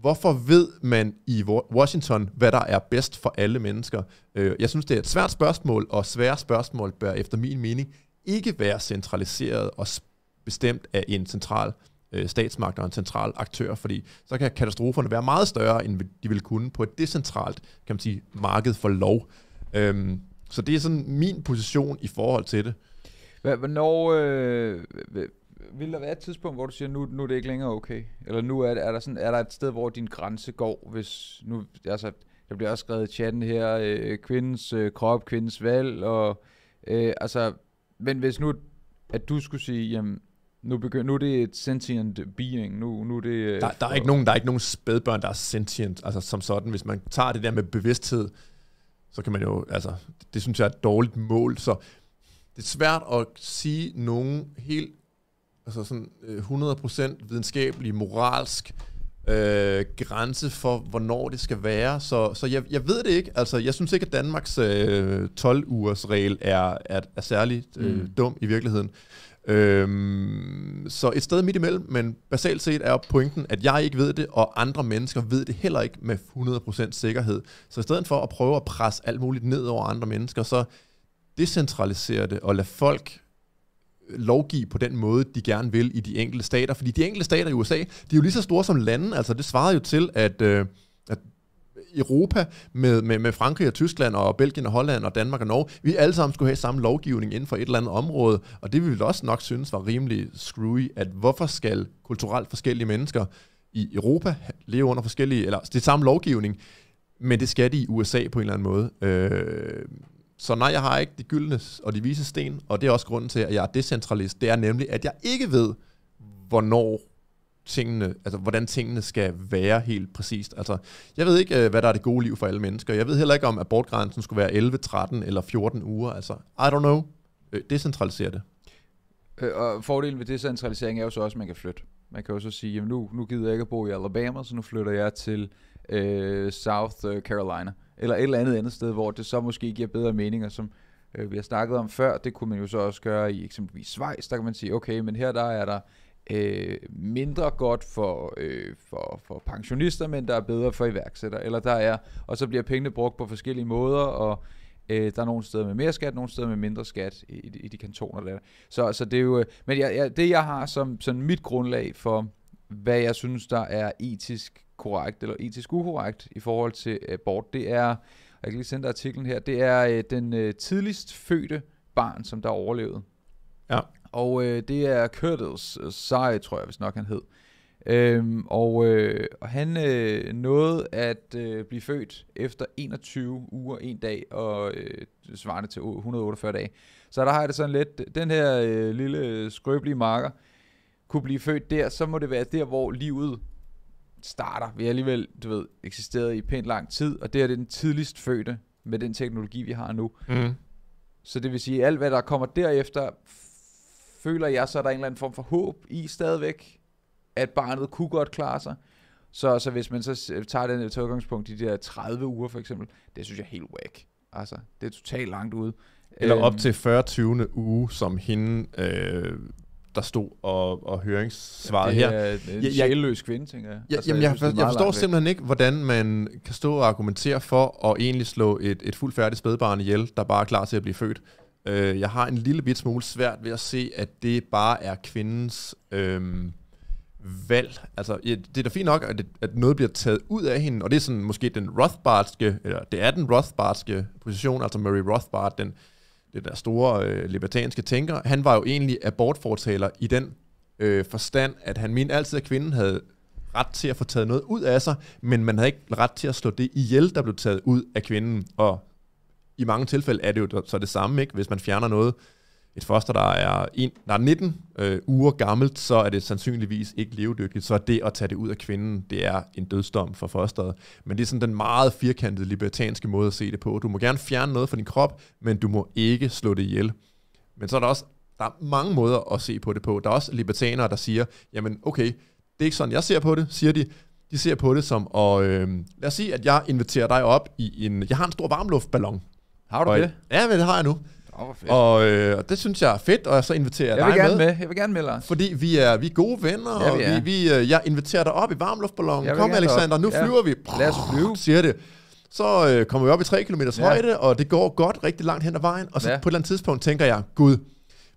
hvorfor ved man i Washington, hvad der er bedst for alle mennesker? Øh, jeg synes, det er et svært spørgsmål, og svære spørgsmål bør efter min mening ikke være centraliseret og bestemt af en central øh, statsmagt og en central aktør, fordi så kan katastroferne være meget større, end de ville kunne på et decentralt, kan man sige, marked for lov. Øhm, så det er sådan min position i forhold til det. Hvornår øh, vil der være et tidspunkt, hvor du siger, nu, nu er det ikke længere okay? Eller nu er, er, der sådan, er der et sted, hvor din grænse går, hvis nu, altså, der bliver også skrevet i chatten her, øh, kvindens øh, krop, kvindens valg, og øh, altså, men hvis nu, at du skulle sige, jamen, nu, begynder, nu er det et sentient being, nu, nu er det... Øh, der, der, er ikke nogen, der er ikke nogen spædbørn, der er sentient, altså som sådan. Hvis man tager det der med bevidsthed, så kan man jo, altså, det, det synes jeg er et dårligt mål, så det er svært at sige nogen helt, altså sådan 100% øh, videnskabelig, moralsk, øh, øh, grænse for, hvornår det skal være. Så, så jeg, jeg ved det ikke. Altså, jeg synes ikke, at Danmarks øh, 12-ugers regel er, er, er særligt øh, mm. dum i virkeligheden. Øhm, så et sted midt imellem, men basalt set er pointen, at jeg ikke ved det, og andre mennesker ved det heller ikke med 100% sikkerhed. Så i stedet for at prøve at presse alt muligt ned over andre mennesker, så decentralisere det og lade folk lovgive på den måde, de gerne vil i de enkelte stater. Fordi de enkelte stater i USA, de er jo lige så store som lande. Altså det svarer jo til, at, øh, at Europa med, med, med Frankrig og Tyskland og Belgien og Holland og Danmark og Norge, vi alle sammen skulle have samme lovgivning inden for et eller andet område, og det vi ville også nok synes var rimelig screwy, at hvorfor skal kulturelt forskellige mennesker i Europa leve under forskellige, eller det er samme lovgivning, men det skal de i USA på en eller anden måde. Øh, så nej, jeg har ikke de gyldne og de vise sten, og det er også grunden til, at jeg er decentralist. Det er nemlig, at jeg ikke ved, hvornår tingene, altså hvordan tingene skal være helt præcist. Altså, jeg ved ikke, øh, hvad der er det gode liv for alle mennesker. Jeg ved heller ikke, om abortgrænsen skulle være 11, 13 eller 14 uger. Altså, I don't know. Øh, decentraliser det. Øh, og fordelen ved decentralisering er jo så også, at man kan flytte. Man kan jo så sige, jamen nu, nu gider jeg ikke at bo i Alabama, så nu flytter jeg til øh, South Carolina eller et eller andet andet sted, hvor det så måske giver bedre meninger, som øh, vi har snakket om før. Det kunne man jo så også gøre i eksempelvis Schweiz, der kan man sige, okay, men her der er der øh, mindre godt for, øh, for, for pensionister, men der er bedre for iværksættere, eller der er, og så bliver pengene brugt på forskellige måder, og Øh, der er nogle steder med mere skat, nogle steder med mindre skat i, i, i de kantoner der. Så, så det er jo, øh, men jeg, jeg, det jeg har som sådan mit grundlag for, hvad jeg synes der er etisk korrekt eller etisk ukorrekt i forhold til øh, abort, det er, jeg kan lige sende dig artiklen her, det er øh, den øh, tidligst fødte barn, som der overlevede. Ja. Og øh, det er Curtis Sej, øh, tror jeg, hvis nok han hed. Øhm, og, øh, og han øh, nåede at øh, blive født efter 21 uger, en dag, og øh, svarende til 148 dage. Så der har jeg det sådan lidt, den her øh, lille øh, skrøbelige marker kunne blive født der, så må det være der, hvor livet starter. Vi har alligevel, du ved, eksisteret i pænt lang tid, og det er den tidligst fødte med den teknologi, vi har nu. Mm. Så det vil sige, at alt hvad der kommer derefter, føler jeg så, er der en eller anden form for håb i stadigvæk, at barnet kunne godt klare sig. Så, så hvis man så tager den til udgangspunkt i de der 30 uger for eksempel, det synes jeg er helt whack. Altså, det er totalt langt ude. Eller øhm. op til 40. uge, som hende øh, der stod, og, og høringssvaret ja, det er her. Det er en sjælløs kvinde, tænker jeg. Ja, altså, jamen, jeg, jeg, synes, jeg, jeg forstår simpelthen ikke, hvordan man kan stå og argumentere for at egentlig slå et, et fuldt færdigt spædbarn ihjel, der bare er klar til at blive født. Øh, jeg har en lille bit smule svært ved at se, at det bare er kvindens øh, valg. Altså, ja, det er da fint nok, at, det, at noget bliver taget ud af hende, og det er sådan måske den Rothbardske, eller det er den Rothbardske position, altså Mary Rothbard, den det der store øh, libertanske tænker, han var jo egentlig abortfortaler i den øh, forstand, at han mente altid, at kvinden havde ret til at få taget noget ud af sig, men man havde ikke ret til at slå det ihjel, der blev taget ud af kvinden. Og i mange tilfælde er det jo så det samme, ikke? hvis man fjerner noget, et foster, der er en, er 19 øh, uger gammelt, så er det sandsynligvis ikke levedygtigt. Så det at tage det ud af kvinden, det er en dødsdom for fosteret. Men det er sådan den meget firkantede libertanske måde at se det på. Du må gerne fjerne noget fra din krop, men du må ikke slå det ihjel. Men så er der også der er mange måder at se på det på. Der er også libertanere, der siger, jamen okay, det er ikke sådan, jeg ser på det, siger de. De ser på det som, og øh, lad os sige, at jeg inviterer dig op i en, jeg har en stor varmluftballon. Har du og, det? Ja, men det har jeg nu. Oh, og, øh, og det synes jeg er fedt, og jeg så inviterer jeg dig gerne med. med. Jeg vil gerne med, Lars. Fordi vi er, vi er gode venner, ja, vi er. og vi, vi, øh, jeg inviterer dig op i varmluftballonen. Kom, Alexander, op. nu ja. flyver vi. Brrr, Lad os flyve. Siger det. Så øh, kommer vi op i 3 km ja. højde, og det går godt rigtig langt hen ad vejen. Og så ja. på et eller andet tidspunkt tænker jeg, Gud,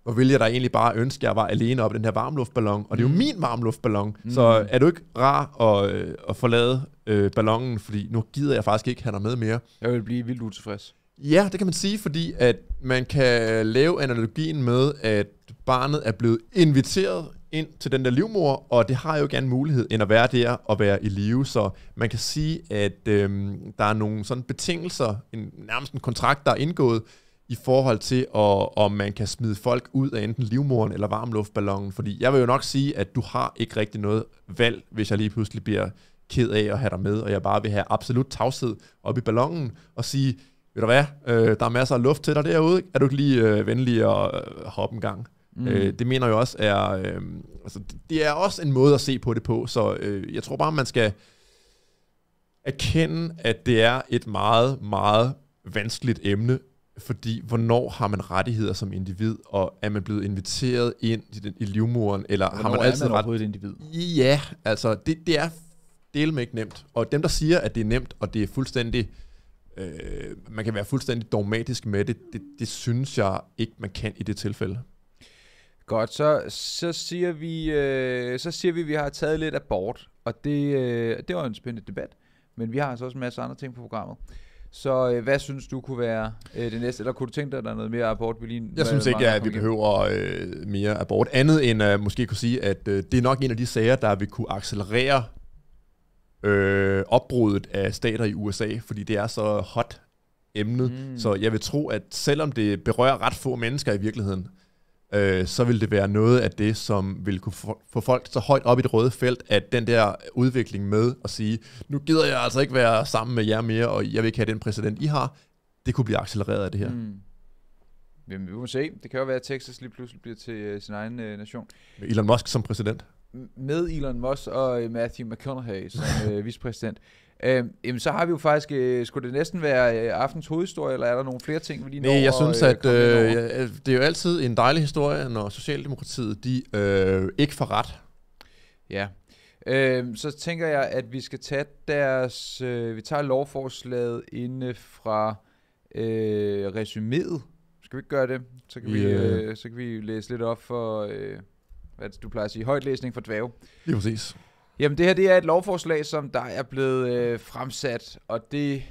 hvor ville jeg da egentlig bare ønske, at jeg var alene op i den her varmluftballon. Og det er jo mm. min varmluftballon, mm. så øh, er du ikke rar at, øh, at forlade øh, ballonen, fordi nu gider jeg faktisk ikke have dig med mere. Jeg vil blive vildt utilfreds. Ja, det kan man sige, fordi at man kan øh, lave analogien med, at barnet er blevet inviteret ind til den der livmor, og det har jo gerne mulighed end at være der og være i live, så man kan sige, at øhm, der er nogle sådan betingelser, en, nærmest en kontrakt, der er indgået, i forhold til, og, om man kan smide folk ud af enten livmoren eller varmluftballonen, fordi jeg vil jo nok sige, at du har ikke rigtig noget valg, hvis jeg lige pludselig bliver ked af at have dig med, og jeg bare vil have absolut tavshed op i ballonen og sige, ved du hvad, øh, der er masser af luft til dig derude, er du ikke lige øh, venlig at øh, hoppe en gang? Mm. Øh, det mener jeg også er, øh, altså, det er også en måde at se på det på, så øh, jeg tror bare, man skal erkende, at det er et meget, meget vanskeligt emne, fordi hvornår har man rettigheder som individ, og er man blevet inviteret ind i, den, i livmuren, eller hvornår har man altid man ret... et individ? Ja, altså det, det er delt med ikke nemt. Og dem, der siger, at det er nemt, og det er fuldstændig øh, øh, man kan være fuldstændig dogmatisk med det. det. Det synes jeg ikke, man kan i det tilfælde. Godt, så, så, siger, vi, øh, så siger vi, at vi har taget lidt abort, og det, øh, det var en spændende debat, men vi har altså også en masse andre ting på programmet. Så øh, hvad synes du kunne være øh, det næste? Eller kunne du tænke dig, at der er noget mere abort? Vi lige, jeg synes ikke, ja, at vi behøver øh, mere abort. Andet end at uh, øh, måske kunne sige, at øh, det er nok en af de sager, der vil kunne accelerere øh, opbruddet af stater i USA, fordi det er så hot emnet. Mm. Så jeg vil tro, at selvom det berører ret få mennesker i virkeligheden, øh, så vil det være noget af det, som vil kunne få folk så højt op i det røde felt, at den der udvikling med at sige, nu gider jeg altså ikke være sammen med jer mere, og jeg vil ikke have den præsident, I har, det kunne blive accelereret af det her. Mm. Jamen, vi må se. Det kan jo være, at Texas lige pludselig bliver til øh, sin egen øh, nation. Elon Musk som præsident med Elon Musk og øh, Matthew McConaughey som øh, vicepræsident, øh, jamen så har vi jo faktisk, øh, skulle det næsten være øh, aftens hovedhistorie, eller er der nogle flere ting, vi lige Nej, jeg synes, og, øh, at øh, ja, øh, det er jo altid en dejlig historie, når Socialdemokratiet de øh, ikke får ret. Ja, øh, så tænker jeg, at vi skal tage deres, øh, vi tager lovforslaget inde fra øh, resuméet. Skal vi ikke gøre det? Så kan, yeah. vi, øh, så kan vi læse lidt op for... Øh, hvad du plejer at sige, højtlæsning for dvæve. Lige præcis. Jamen det her, det er et lovforslag, som der er blevet øh, fremsat, og det...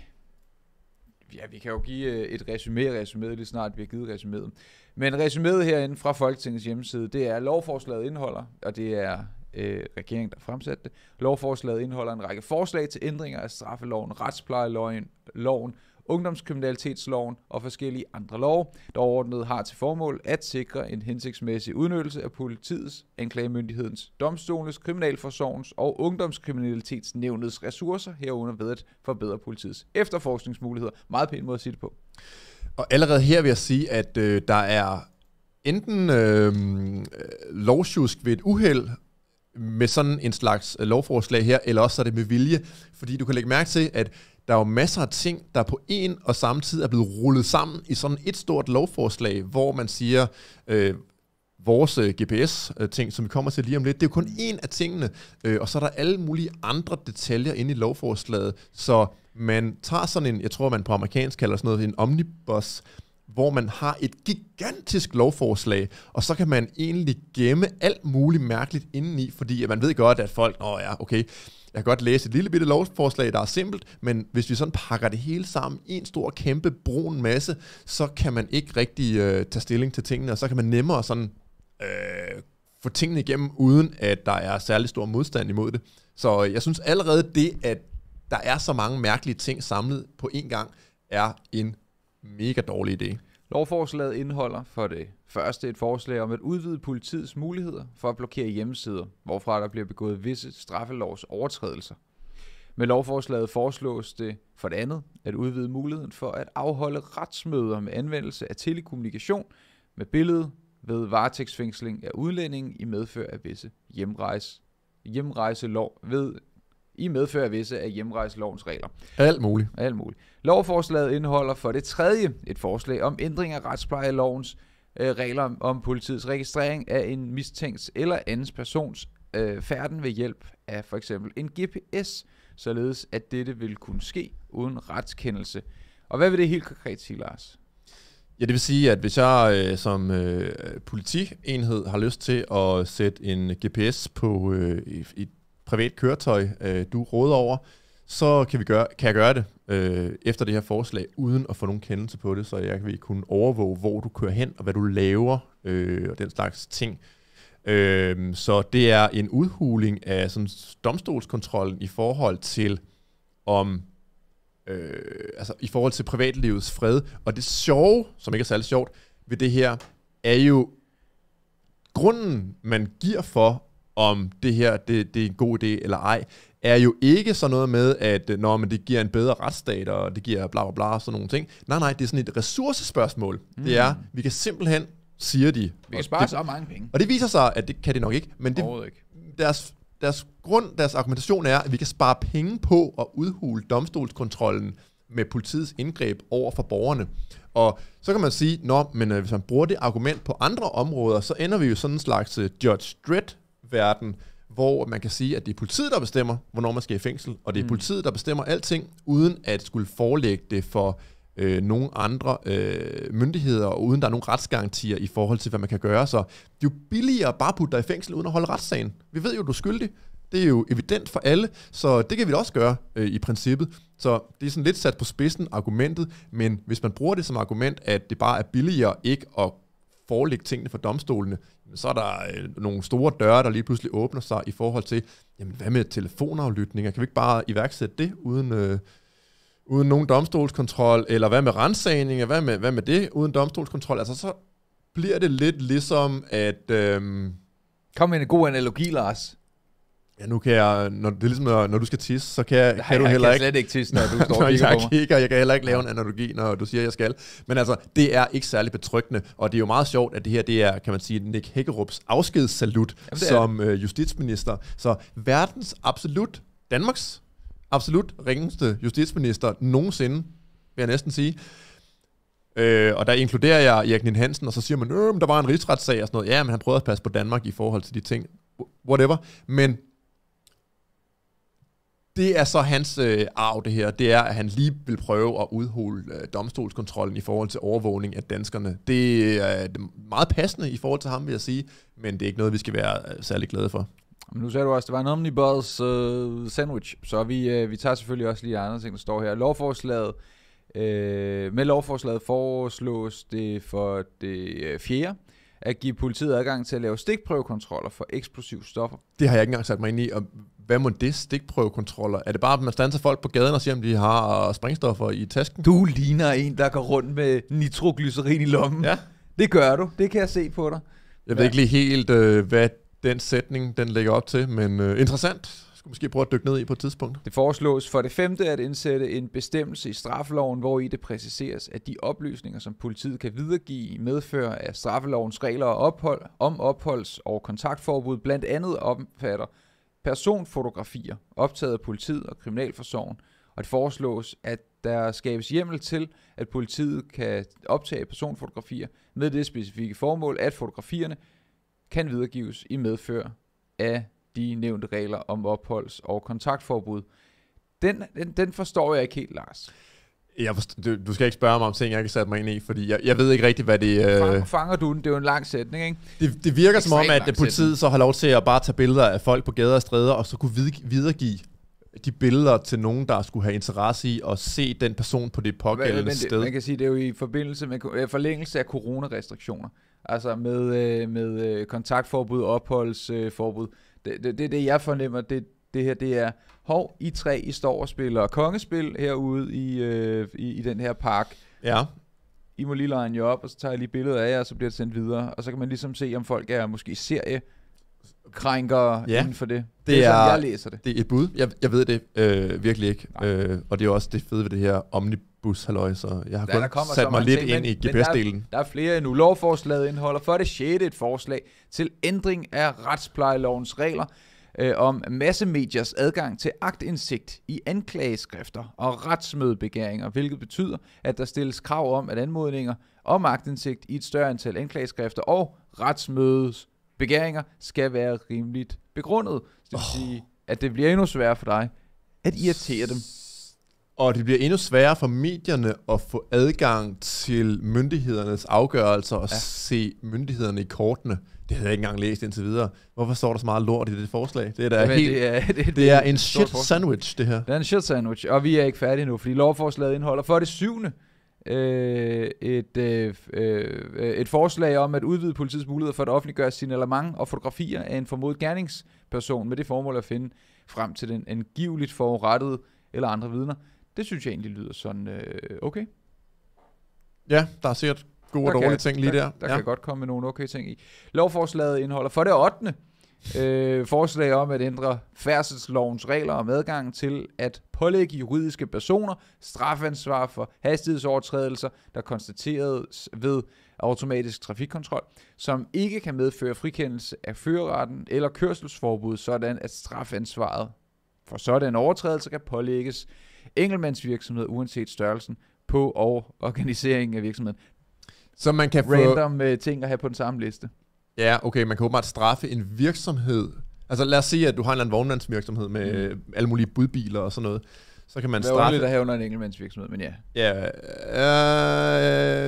Ja, vi kan jo give øh, et resumé resumé lige snart vi har givet resuméet. Men resuméet herinde fra Folketingets hjemmeside, det er, lovforslaget indeholder, og det er øh, regeringen, der fremsatte det, lovforslaget indeholder en række forslag til ændringer af straffeloven, retsplejeloven, loven, ungdomskriminalitetsloven og forskellige andre lov, der overordnet har til formål at sikre en hensigtsmæssig udnyttelse af politiets, anklagemyndighedens, domstolens, kriminalforsorgens og ungdomskriminalitetsnævnets ressourcer herunder ved at forbedre politiets efterforskningsmuligheder. Meget pæn måde at sige det på. Og allerede her vil jeg sige, at øh, der er enten øh, lovsjusk ved et uheld, med sådan en slags øh, lovforslag her, eller også er det med vilje, fordi du kan lægge mærke til, at der er jo masser af ting, der på en og samme tid er blevet rullet sammen i sådan et stort lovforslag, hvor man siger, øh, vores øh, GPS-ting, øh, som vi kommer til lige om lidt, det er jo kun en af tingene, øh, og så er der alle mulige andre detaljer inde i lovforslaget, så man tager sådan en, jeg tror man på amerikansk kalder sådan noget, en omnibus, hvor man har et gigantisk lovforslag, og så kan man egentlig gemme alt muligt mærkeligt indeni, fordi man ved godt, at folk, åh ja, okay, jeg kan godt læse et lille bitte lovforslag, der er simpelt, men hvis vi sådan pakker det hele sammen i en stor, kæmpe, brun masse, så kan man ikke rigtig øh, tage stilling til tingene, og så kan man nemmere sådan øh, få tingene igennem, uden at der er særlig stor modstand imod det. Så jeg synes allerede det, at der er så mange mærkelige ting samlet på én gang, er en mega dårlig idé. Lovforslaget indeholder for det første et forslag om at udvide politiets muligheder for at blokere hjemmesider, hvorfra der bliver begået visse straffelovs overtrædelser. Med lovforslaget foreslås det for det andet at udvide muligheden for at afholde retsmøder med anvendelse af telekommunikation med billede ved varetægtsfængsling af udlænding i medfør af visse hjemrejse, hjemrejselov ved i medfører visse af hjemrejselovens regler. Alt muligt. Alt muligt. Lovforslaget indeholder for det tredje et forslag om ændring af retsplejelovens øh, regler om, om politiets registrering af en mistænkt eller andens persons øh, færden ved hjælp af for eksempel en GPS, således at dette vil kunne ske uden retskendelse. Og hvad vil det helt konkret sige, Lars? Ja, det vil sige, at hvis jeg øh, som øh, politienhed har lyst til at sætte en GPS på øh, et privat køretøj, øh, du råder over, så kan, vi gøre, kan jeg gøre det øh, efter det her forslag, uden at få nogen kendelse på det, så jeg vil kunne overvåge, hvor du kører hen, og hvad du laver, øh, og den slags ting. Øh, så det er en udhuling af sådan, domstolskontrollen i forhold til, om øh, altså i forhold til privatlivets fred. Og det sjove, som ikke er særlig sjovt, ved det her, er jo grunden, man giver for, om det her det, det er en god idé eller ej, er jo ikke sådan noget med, at når men det giver en bedre retsstat, og det giver bla bla bla, sådan nogle ting. Nej, nej, det er sådan et ressourcespørgsmål. Mm. Det er, mm. vi kan simpelthen, siger de... Vi kan spare det, så mange penge. Og det viser sig, at det kan de nok ikke, men det, ikke. Deres, deres grund, deres argumentation er, at vi kan spare penge på at udhule domstolskontrollen med politiets indgreb over for borgerne. Og så kan man sige, nå, men øh, hvis man bruger det argument på andre områder, så ender vi jo sådan en slags øh, Judge Dredd verden, hvor man kan sige, at det er politiet, der bestemmer, hvornår man skal i fængsel, og det er mm. politiet, der bestemmer alting, uden at skulle forelægge det for øh, nogle andre øh, myndigheder, og uden der er nogen retsgarantier i forhold til, hvad man kan gøre. Så det er jo billigere bare putte dig i fængsel, uden at holde retssagen. Vi ved jo, du er skyldig. Det er jo evident for alle, så det kan vi da også gøre øh, i princippet. Så det er sådan lidt sat på spidsen, argumentet, men hvis man bruger det som argument, at det bare er billigere ikke at forelægge tingene for domstolene, så er der øh, nogle store døre, der lige pludselig åbner sig i forhold til, jamen hvad med telefonaflytninger? Kan vi ikke bare iværksætte det uden, øh, uden nogen domstolskontrol? Eller hvad med rensagninger? Hvad med, hvad med det uden domstolskontrol? Altså så bliver det lidt ligesom, at... Øh, Kom med en god analogi, Lars. Ja, nu kan jeg, når, det er ligesom, når, når du skal tisse, så kan, jeg, Nej, kan du jeg heller kan ikke... slet ikke tisse, når du står når og kigger jeg på mig. Kigger, jeg kan heller ikke lave en analogi, når du siger, jeg skal. Men altså, det er ikke særlig betryggende, og det er jo meget sjovt, at det her, det er, kan man sige, Nick Hækkerups afskedssalut Jamen, som øh, justitsminister. Så verdens absolut, Danmarks absolut ringeste justitsminister nogensinde, vil jeg næsten sige. Øh, og der inkluderer jeg Erik Nien Hansen, og så siger man, øh, men der var en rigsretssag og sådan noget. Ja, men han prøvede at passe på Danmark i forhold til de ting. Whatever. Men det er så hans øh, arv, det her. Det er, at han lige vil prøve at udhole øh, domstolskontrollen i forhold til overvågning af danskerne. Det øh, er øh, meget passende i forhold til ham, vil jeg sige, men det er ikke noget, vi skal være øh, særlig glade for. Men nu sagde du også, at det var en omnibus øh, sandwich, så vi, øh, vi tager selvfølgelig også lige andre ting, der står her. Lovforslaget, øh, med lovforslaget foreslås det for det øh, fjerde, at give politiet adgang til at lave stikprøvekontroller for eksplosive stoffer. Det har jeg ikke engang sat mig ind i, og hvad må det stikprøvekontroller? Er det bare, at man stanser folk på gaden og siger, om de har sprængstoffer i tasken? Du ligner en, der går rundt med nitroglycerin i lommen. Ja. Det gør du, det kan jeg se på dig. Jeg ja. ved ikke lige helt, øh, hvad den sætning, den lægger op til, men øh, interessant skulle måske prøve at dykke ned i på et tidspunkt. Det foreslås for det femte at indsætte en bestemmelse i straffeloven, hvor i det præciseres, at de oplysninger, som politiet kan videregive, medfører af straffelovens regler og ophold, om opholds- og kontaktforbud, blandt andet omfatter personfotografier optaget af politiet og kriminalforsorgen, og det foreslås, at der skabes hjemmel til, at politiet kan optage personfotografier med det specifikke formål, at fotografierne kan videregives i medfør af de nævnte regler om opholds- og kontaktforbud. Den, den, den forstår jeg ikke helt, Lars. Jeg forstår, du, du skal ikke spørge mig om ting, jeg kan sætte mig ind i, fordi jeg, jeg ved ikke rigtigt, hvad det... Øh... Fanger, du den? Det er jo en lang sætning, ikke? Det, det virker som om, at øh, politiet så har lov til at bare tage billeder af folk på gader og stræder, og så kunne vid- videregive de billeder til nogen, der skulle have interesse i at se den person på det pågældende sted. Man kan sige, det er jo i forbindelse med øh, forlængelse af coronarestriktioner, altså med, øh, med kontaktforbud, opholdsforbud. Det, det, det, det jeg fornemmer, det, det her, det er, hov, I tre, I står og spiller kongespil herude i, øh, i, i den her park. Ja. I må lige line jer op, og så tager jeg lige billedet af jer, og så bliver det sendt videre. Og så kan man ligesom se, om folk er måske serie krænker ja. inden for det. Det, det er, sådan, jeg læser det. Det er et bud. Jeg, jeg ved det øh, virkelig ikke. Øh, og det er også det fede ved det her omnibus halløj, så jeg har ja, kun sat mig lidt ting, ind men, i GPS-delen. Der, er, der er flere endnu. Lovforslaget indeholder for det sjette et forslag til ændring af retsplejelovens regler øh, om massemediers adgang til agtindsigt i anklageskrifter og retsmødebegæringer, hvilket betyder, at der stilles krav om, at anmodninger om agtindsigt i et større antal anklageskrifter og retsmødes begæringer skal være rimeligt begrundet. det vil oh. sige, at det bliver endnu sværere for dig at irritere dem. Og det bliver endnu sværere for medierne at få adgang til myndighedernes afgørelser og ja. se myndighederne i kortene. Det havde jeg ikke engang læst indtil videre. Hvorfor står der så meget lort i det forslag? Det er da ja, helt, det, er, det, det, er en shit sandwich, det her. Det er en shit sandwich, og vi er ikke færdige nu, fordi lovforslaget indeholder for det syvende øh, et, øh, øh, et forslag om at udvide politiets muligheder for at offentliggøre signalement og fotografier af en formodet gerningsperson med det formål at finde frem til den angiveligt forurettede eller andre vidner. Det synes jeg egentlig lyder sådan øh, okay. Ja, der er sikkert gode der og dårlige kan, ting lige der. Der, der ja. kan godt komme nogle okay ting i. Lovforslaget indeholder for det 8 øh, forslag om at ændre færdselslovens regler om adgang til at pålægge juridiske personer strafansvar for hastighedsovertrædelser, der konstateres ved automatisk trafikkontrol, som ikke kan medføre frikendelse af føreretten eller kørselsforbud, sådan at strafansvaret for sådan overtrædelser kan pålægges enkeltmandsvirksomhed uanset størrelsen på og organiseringen af virksomheden. Så man kan få... Random øh, ting at have på den samme liste. Ja, okay, man kan åbenbart straffe en virksomhed. Altså lad os sige, at du har en eller anden vognmandsvirksomhed med mm. alle mulige budbiler og sådan noget. Så kan man straffe... Det er straffe... at have under en enkeltmandsvirksomhed, men ja. Ja,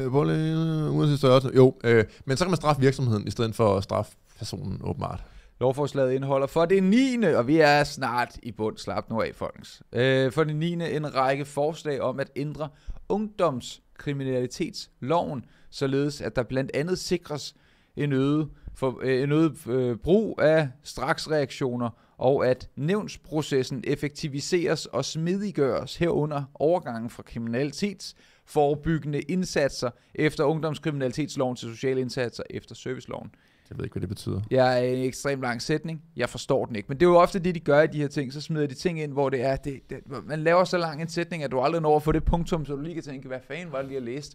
øh, øh, uanset størrelse. Jo, øh, men så kan man straffe virksomheden i stedet for at straffe personen åbenbart. Lovforslaget indeholder for det 9. og vi er snart i bund. Slap nu af, folkens. Øh, for det 9. en række forslag om at ændre ungdomskriminalitetsloven, således at der blandt andet sikres en øget, for, øh, en øget øh, brug af straksreaktioner, og at nævnsprocessen effektiviseres og smidiggøres herunder overgangen fra kriminalitets forebyggende indsatser efter ungdomskriminalitetsloven til sociale indsatser efter serviceloven. Jeg ved ikke, hvad det betyder. Jeg ja, er en ekstremt lang sætning. Jeg forstår den ikke. Men det er jo ofte det, de gør i de her ting. Så smider de ting ind, hvor det er... Det, det, man laver så lang en sætning, at du aldrig når at få det punktum, så du lige kan tænke, hvad fanden var det lige at læse.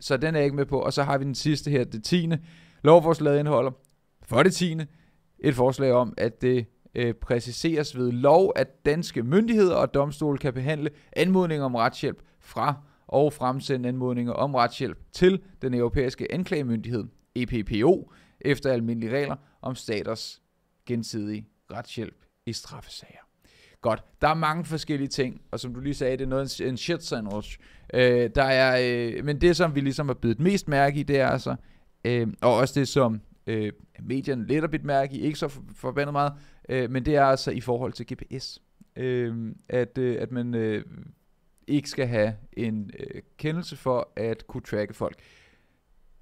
Så den er jeg ikke med på. Og så har vi den sidste her, det tiende. Lovforslaget indeholder for det tiende et forslag om, at det øh, præciseres ved lov, at danske myndigheder og domstole kan behandle anmodninger om retshjælp fra og fremsende anmodninger om retshjælp til den europæiske anklagemyndighed, EPPO, efter almindelige regler om staters gensidige retshjælp i straffesager. Godt. Der er mange forskellige ting, og som du lige sagde, det er noget en shit sandwich. Øh, der er, øh, men det, som vi ligesom har bidt mest mærke i, det er altså Øh, og også det, som øh, medierne lidt har mærke i, ikke så for, forbandet meget, øh, men det er altså i forhold til GPS. Øh, at, øh, at man øh, ikke skal have en øh, kendelse for at kunne tracke folk.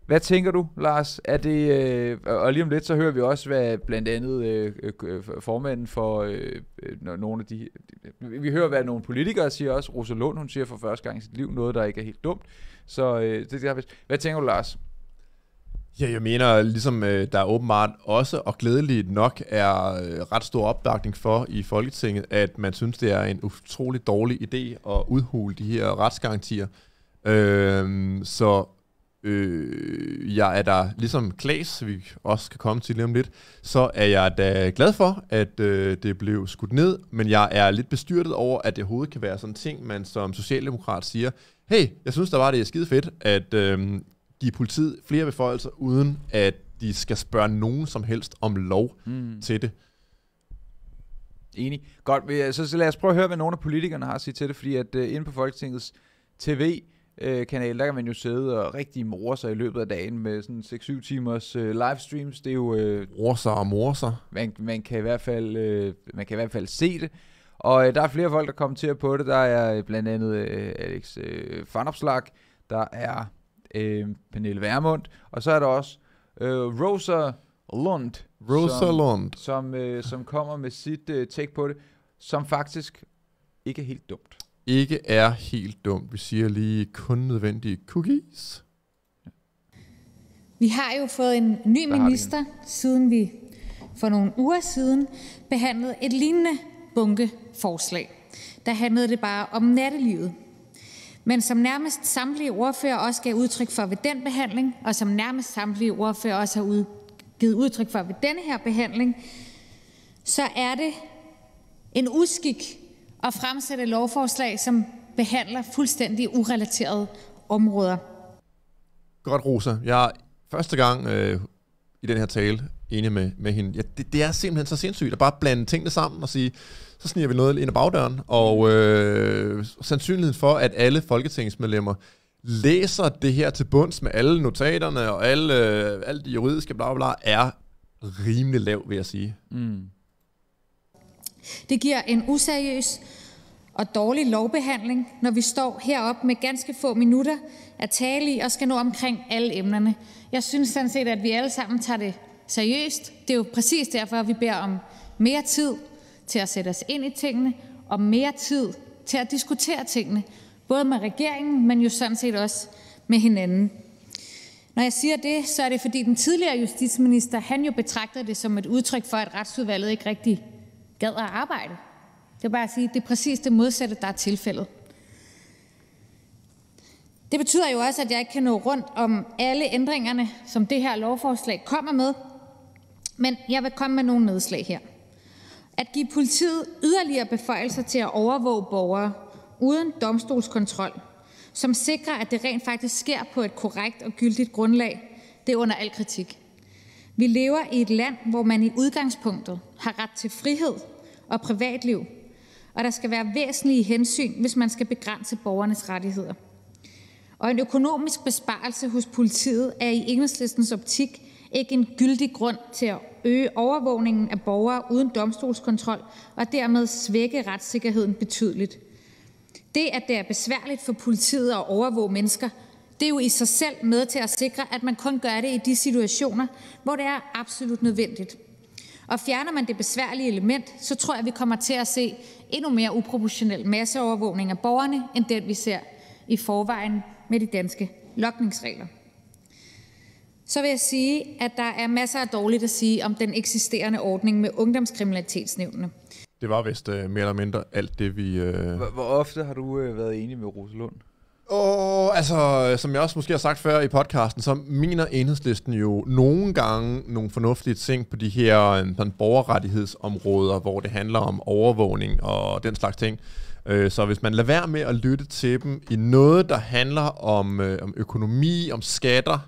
Hvad tænker du, Lars? Er det, øh, og lige om lidt, så hører vi også, hvad blandt andet øh, øh, øh formanden for øh, øh nogle af de... Vi hører, hvad nogle politikere siger også. Rosa Lund, hun siger for første gang i sit liv noget, der ikke er helt dumt. Så øh, det, det hvad tænker du, Lars? Ja, jeg mener, ligesom øh, der er åbenbart også, og glædeligt nok, er øh, ret stor opbakning for i Folketinget, at man synes, det er en utrolig dårlig idé at udhule de her retsgarantier. Øh, så øh, jeg er der, ligesom Klaas, vi også kan komme til lige om lidt, så er jeg da glad for, at øh, det blev skudt ned, men jeg er lidt bestyrtet over, at det overhovedet kan være sådan en ting, man som socialdemokrat siger, hey, jeg synes der var det er skide fedt, at øh, give politiet flere beføjelser, uden at de skal spørge nogen som helst om lov mm. til det. Enig. Godt, så lad os prøve at høre, hvad nogle af politikerne har at sige til det, fordi at uh, inde på Folketingets tv, øh, kanal, der kan man jo sidde og rigtig morre sig i løbet af dagen med sådan 6-7 timers øh, livestreams. Det er jo... Øh, morser og morser. Man, man, kan i hvert fald, øh, man kan i hvert fald se det. Og øh, der er flere folk, der kommenterer på det. Der er blandt andet øh, Alex øh, Fanopslag, der er øh, Pernille Værmund, og så er der også øh, Rosa Lund, Rosa som, Lund. Som, øh, som kommer med sit øh, take på det, som faktisk ikke er helt dumt. Ikke er helt dumt. Vi siger lige kun nødvendige cookies. Vi har jo fået en ny Der minister, siden vi for nogle uger siden behandlede et lignende bunke forslag. Der handlede det bare om nattelivet. Men som nærmest samtlige ordførere også gav udtryk for ved den behandling, og som nærmest samtlige ordførere også har givet udtryk for ved denne her behandling, så er det en uskik at fremsætte lovforslag, som behandler fuldstændig urelaterede områder. Godt, Rosa. Jeg er første gang øh, i den her tale enig med, med hende. Ja, det, det er simpelthen så sindssygt at bare blande tingene sammen og sige, så sniger vi noget ind ad bagdøren, og øh, sandsynligheden for, at alle folketingsmedlemmer læser det her til bunds med alle notaterne og alle, øh, alle de juridiske bla bla, er rimelig lav, vil jeg sige. Mm. Det giver en useriøs og dårlig lovbehandling, når vi står heroppe med ganske få minutter at tale i og skal nå omkring alle emnerne. Jeg synes sådan set, at vi alle sammen tager det seriøst. Det er jo præcis derfor, at vi beder om mere tid til at sætte os ind i tingene og mere tid til at diskutere tingene, både med regeringen, men jo sådan set også med hinanden. Når jeg siger det, så er det, fordi den tidligere justitsminister han jo betragtede det som et udtryk for, at Retsudvalget ikke rigtig gad at arbejde. Det er bare at sige, at det er præcis det modsatte, der er tilfældet. Det betyder jo også, at jeg ikke kan nå rundt om alle ændringerne, som det her lovforslag kommer med, men jeg vil komme med nogle nedslag her. At give politiet yderligere beføjelser til at overvåge borgere uden domstolskontrol, som sikrer, at det rent faktisk sker på et korrekt og gyldigt grundlag, er under al kritik. Vi lever i et land, hvor man i udgangspunktet har ret til frihed og privatliv, og der skal være væsentlige hensyn, hvis man skal begrænse borgernes rettigheder. Og en økonomisk besparelse hos politiet er i enhedslistens optik ikke en gyldig grund til at øge overvågningen af borgere uden domstolskontrol og dermed svække retssikkerheden betydeligt. Det, at det er besværligt for politiet at overvåge mennesker, det er jo i sig selv med til at sikre, at man kun gør det i de situationer, hvor det er absolut nødvendigt. Og fjerner man det besværlige element, så tror jeg, vi kommer til at se endnu mere uproportionel masseovervågning af borgerne, end den vi ser i forvejen med de danske lokningsregler. Så vil jeg sige, at der er masser af dårligt at sige om den eksisterende ordning med ungdomskriminalitetsnævnene. Det var vist uh, mere eller mindre alt det, vi... Uh... Hvor, hvor ofte har du uh, været enig med Rosalund? Åh, oh, altså, som jeg også måske har sagt før i podcasten, så mener enhedslisten jo nogle gange nogle fornuftige ting på de her sådan, borgerrettighedsområder, hvor det handler om overvågning og den slags ting. Så hvis man lader være med at lytte til dem i noget, der handler om, om økonomi, om skatter,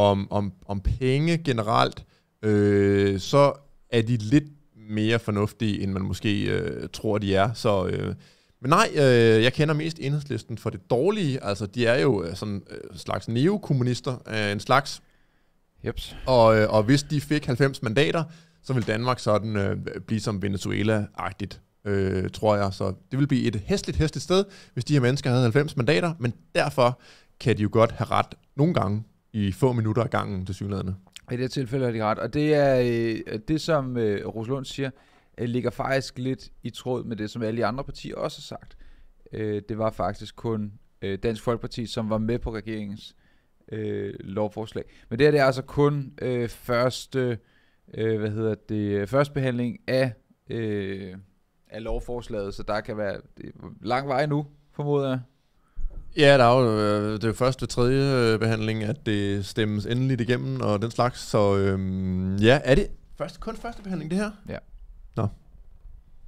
om, om, om penge generelt, øh, så er de lidt mere fornuftige, end man måske øh, tror, de er. Så, øh, men nej, øh, jeg kender mest enhedslisten for det dårlige. Altså, de er jo øh, sådan øh, slags neokommunister øh, en slags. Yep. Og, øh, og hvis de fik 90 mandater, så vil Danmark sådan øh, blive som Venezuela-agtigt, øh, tror jeg. Så det vil blive et hæstligt, hæstligt sted, hvis de her mennesker havde 90 mandater, men derfor kan de jo godt have ret nogle gange i få minutter af gangen til synligheden. I det her tilfælde er det ret, og det er øh, det, som øh, Roslund siger, øh, ligger faktisk lidt i tråd med det, som alle de andre partier også har sagt. Øh, det var faktisk kun øh, Dansk Folkeparti, som var med på regeringens øh, lovforslag. Men det her det er altså kun øh, første, øh, hvad hedder det, første behandling af, øh, af lovforslaget, så der kan være lang vej nu, formoder jeg. Ja, der er jo øh, det er første tredje øh, behandling, at det stemmes endeligt igennem og den slags. Så øh, ja, er det først, kun første behandling, det her? Ja. Nå.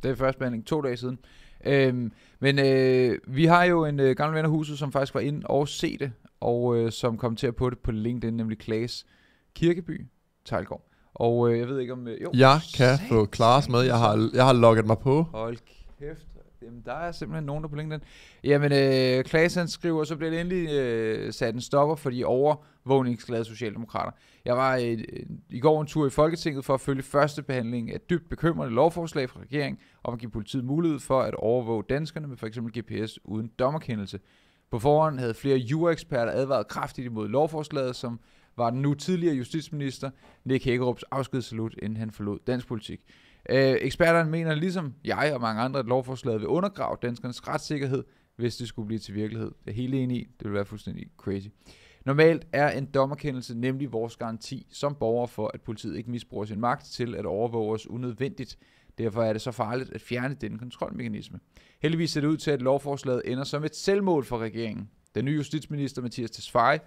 Det er første behandling, to dage siden. Øhm, men øh, vi har jo en øh, gammel ven af huset, som faktisk var inde og se det, og øh, som kom til at på det på LinkedIn, nemlig Klaas Kirkeby Tejlgaard. Og øh, jeg ved ikke om... Øh, jo, jeg kan få Klaas med. Jeg har, jeg har logget mig på. Hold kæft, Jamen, der er simpelthen nogen, der på LinkedIn. Jamen, øh, Klaas skriver, så bliver det endelig øh, sat en stopper for de overvågningsglade socialdemokrater. Jeg var øh, øh, i går en tur i Folketinget for at følge første behandling af dybt bekymrende lovforslag fra regeringen om at give politiet mulighed for at overvåge danskerne med f.eks. GPS uden dommerkendelse. På forhånd havde flere jureksperter advaret kraftigt imod lovforslaget, som var den nu tidligere justitsminister Nick Hækkerups afskedssalut, inden han forlod dansk politik. Øh, eksperterne mener ligesom jeg og mange andre, at lovforslaget vil undergrave danskernes retssikkerhed, hvis det skulle blive til virkelighed. Det er helt enig i. Det vil være fuldstændig crazy. Normalt er en dommerkendelse nemlig vores garanti som borger for, at politiet ikke misbruger sin magt til at overvåge os unødvendigt. Derfor er det så farligt at fjerne den kontrolmekanisme. Heldigvis ser det ud til, at lovforslaget ender som et selvmål for regeringen. Den nye justitsminister Mathias Tesfaye,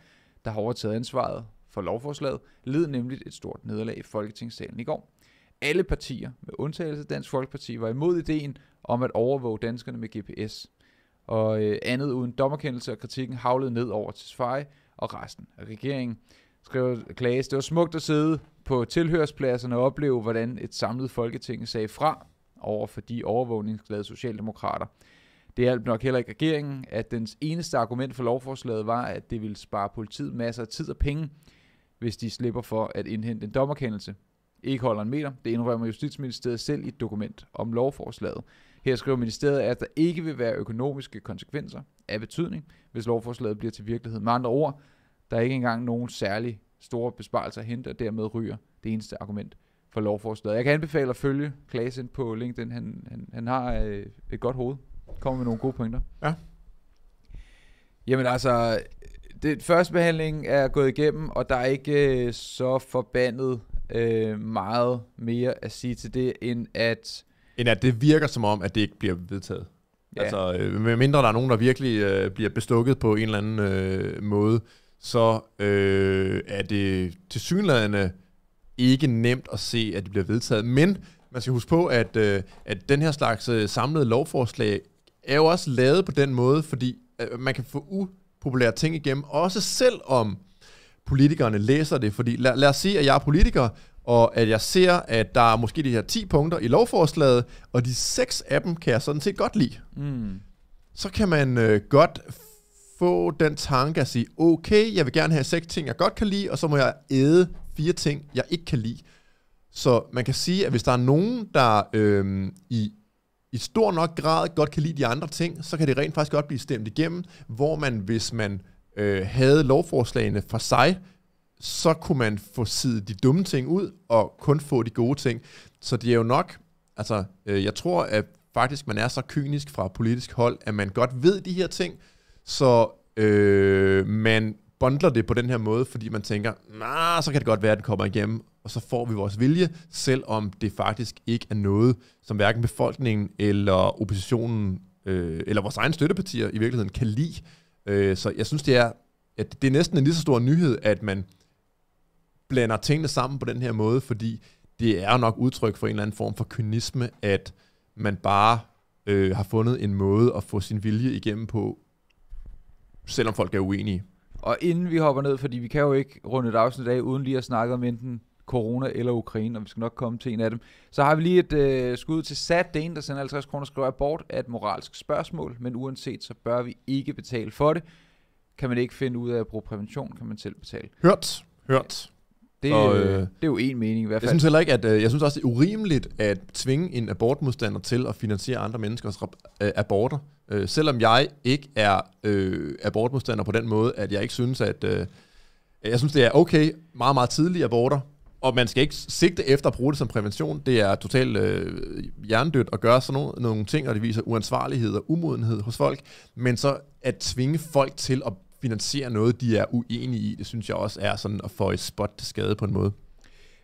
der har overtaget ansvaret for lovforslaget, led nemlig et stort nederlag i Folketingssalen i går alle partier, med undtagelse af Dansk Folkeparti, var imod ideen om at overvåge danskerne med GPS. Og øh, andet uden dommerkendelse og kritikken havlede ned over til Sverige og resten af regeringen. Skrev Klaas, det var smukt at sidde på tilhørspladserne og opleve, hvordan et samlet folketing sagde fra over for de overvågningsglade socialdemokrater. Det hjalp nok heller ikke regeringen, at dens eneste argument for lovforslaget var, at det ville spare politiet masser af tid og penge, hvis de slipper for at indhente en dommerkendelse ikke holder en meter. Det indrømmer Justitsministeriet selv i et dokument om lovforslaget. Her skriver ministeriet, at der ikke vil være økonomiske konsekvenser af betydning, hvis lovforslaget bliver til virkelighed. Med andre ord, der er ikke engang nogen særlig store besparelser at hente, og dermed ryger det eneste argument for lovforslaget. Jeg kan anbefale at følge Klaas på LinkedIn. Han, han, han har øh, et godt hoved. Kommer med nogle gode pointer. Ja. Jamen altså, det, første behandling er gået igennem, og der er ikke øh, så forbandet øh, meget mere at sige til det, end at... End at det virker som om, at det ikke bliver vedtaget. Ja. Altså, øh, mindre der er nogen, der virkelig øh, bliver bestukket på en eller anden øh, måde, så øh, er det til tilsyneladende ikke nemt at se, at det bliver vedtaget. Men man skal huske på, at, øh, at den her slags øh, samlede lovforslag er jo også lavet på den måde, fordi øh, man kan få upopulære ting igennem, også selvom politikerne læser det. Fordi lad, lad os sige, at jeg er politiker, og at jeg ser, at der er måske de her 10 punkter i lovforslaget, og de 6 af dem kan jeg sådan set godt lide. Mm. Så kan man øh, godt få den tanke at sige, okay, jeg vil gerne have 6 ting, jeg godt kan lide, og så må jeg æde fire ting, jeg ikke kan lide. Så man kan sige, at hvis der er nogen, der øh, i, i stor nok grad godt kan lide de andre ting, så kan det rent faktisk godt blive stemt igennem, hvor man, hvis man øh, havde lovforslagene for sig, så kunne man få sidet de dumme ting ud, og kun få de gode ting. Så det er jo nok, altså øh, jeg tror, at faktisk man er så kynisk fra politisk hold, at man godt ved de her ting, så øh, man bundler det på den her måde, fordi man tænker, nah, så kan det godt være, at den kommer igennem, og så får vi vores vilje, selvom det faktisk ikke er noget, som hverken befolkningen eller oppositionen øh, eller vores egne støttepartier i virkeligheden kan lide. Øh, så jeg synes, det er, at det er næsten en lige så stor nyhed, at man blander tingene sammen på den her måde, fordi det er nok udtryk for en eller anden form for kynisme, at man bare øh, har fundet en måde at få sin vilje igennem på, selvom folk er uenige. Og inden vi hopper ned, fordi vi kan jo ikke runde et afsnit af, uden lige at snakke om enten corona eller Ukraine, og vi skal nok komme til en af dem. Så har vi lige et øh, skud til Sat, det der sender 50 kroner, skriver abort af et moralsk spørgsmål, men uanset så bør vi ikke betale for det. Kan man ikke finde ud af at bruge prævention, kan man selv betale. Hørt, hørt. Det, og, øh, det er jo en mening i hvert fald. Jeg synes heller ikke, at øh, jeg synes også, det er urimeligt at tvinge en abortmodstander til at finansiere andre menneskers øh, aborter. Øh, selvom jeg ikke er øh, abortmodstander på den måde, at jeg ikke synes, at øh, jeg synes, det er okay, meget, meget tidlige aborter, og man skal ikke sigte efter at bruge det som prævention. Det er totalt øh, hjernedødt at gøre sådan nogle, nogle ting, og det viser uansvarlighed og umodenhed hos folk. Men så at tvinge folk til at finansiere noget, de er uenige i, det synes jeg også er sådan at få et spot til skade på en måde.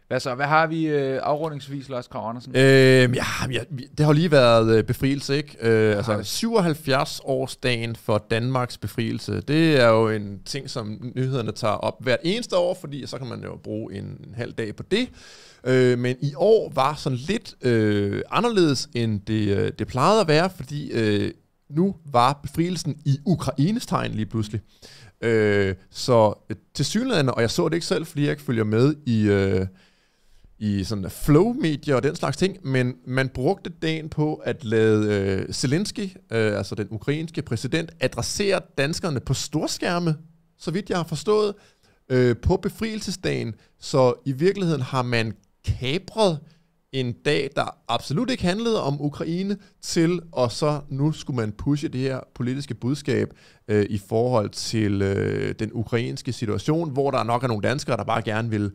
Hvad så? Hvad har vi øh, afrundingsvis, Lars Krav Andersen? Øhm, ja, ja, det har lige været øh, befrielse, ikke? Øh, altså 77 årsdagen for Danmarks befrielse. Det er jo en ting, som nyhederne tager op hvert eneste år, fordi så kan man jo bruge en, en halv dag på det. Øh, men i år var sådan lidt øh, anderledes, end det, øh, det plejede at være, fordi øh, nu var befrielsen i Ukraines tegn lige pludselig. Øh, så øh, til synligheden, og jeg så det ikke selv, fordi jeg ikke følger med i... Øh, i sådan flow media og den slags ting, men man brugte dagen på at lade øh, Zelensky, øh, altså den ukrainske præsident, adressere danskerne på storskærme, så vidt jeg har forstået, øh, på befrielsesdagen. Så i virkeligheden har man kapret en dag, der absolut ikke handlede om Ukraine, til, og så nu skulle man pushe det her politiske budskab øh, i forhold til øh, den ukrainske situation, hvor der nok er nogle danskere, der bare gerne vil øh,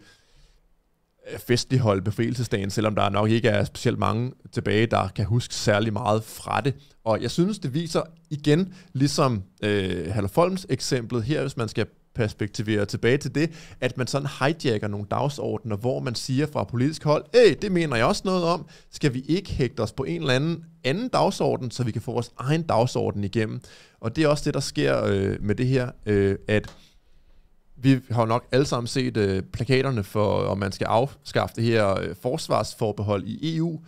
hold befrielsesdagen, selvom der nok ikke er specielt mange tilbage, der kan huske særlig meget fra det. Og jeg synes, det viser igen, ligesom øh, Hallerfolms eksemplet her, hvis man skal perspektivere tilbage til det, at man sådan hijacker nogle dagsordner, hvor man siger fra politisk hold, hey, det mener jeg også noget om, skal vi ikke hægte os på en eller anden anden dagsorden, så vi kan få vores egen dagsorden igennem. Og det er også det, der sker øh, med det her, øh, at vi har nok alle sammen set øh, plakaterne for, om man skal afskaffe det her øh, forsvarsforbehold i EU,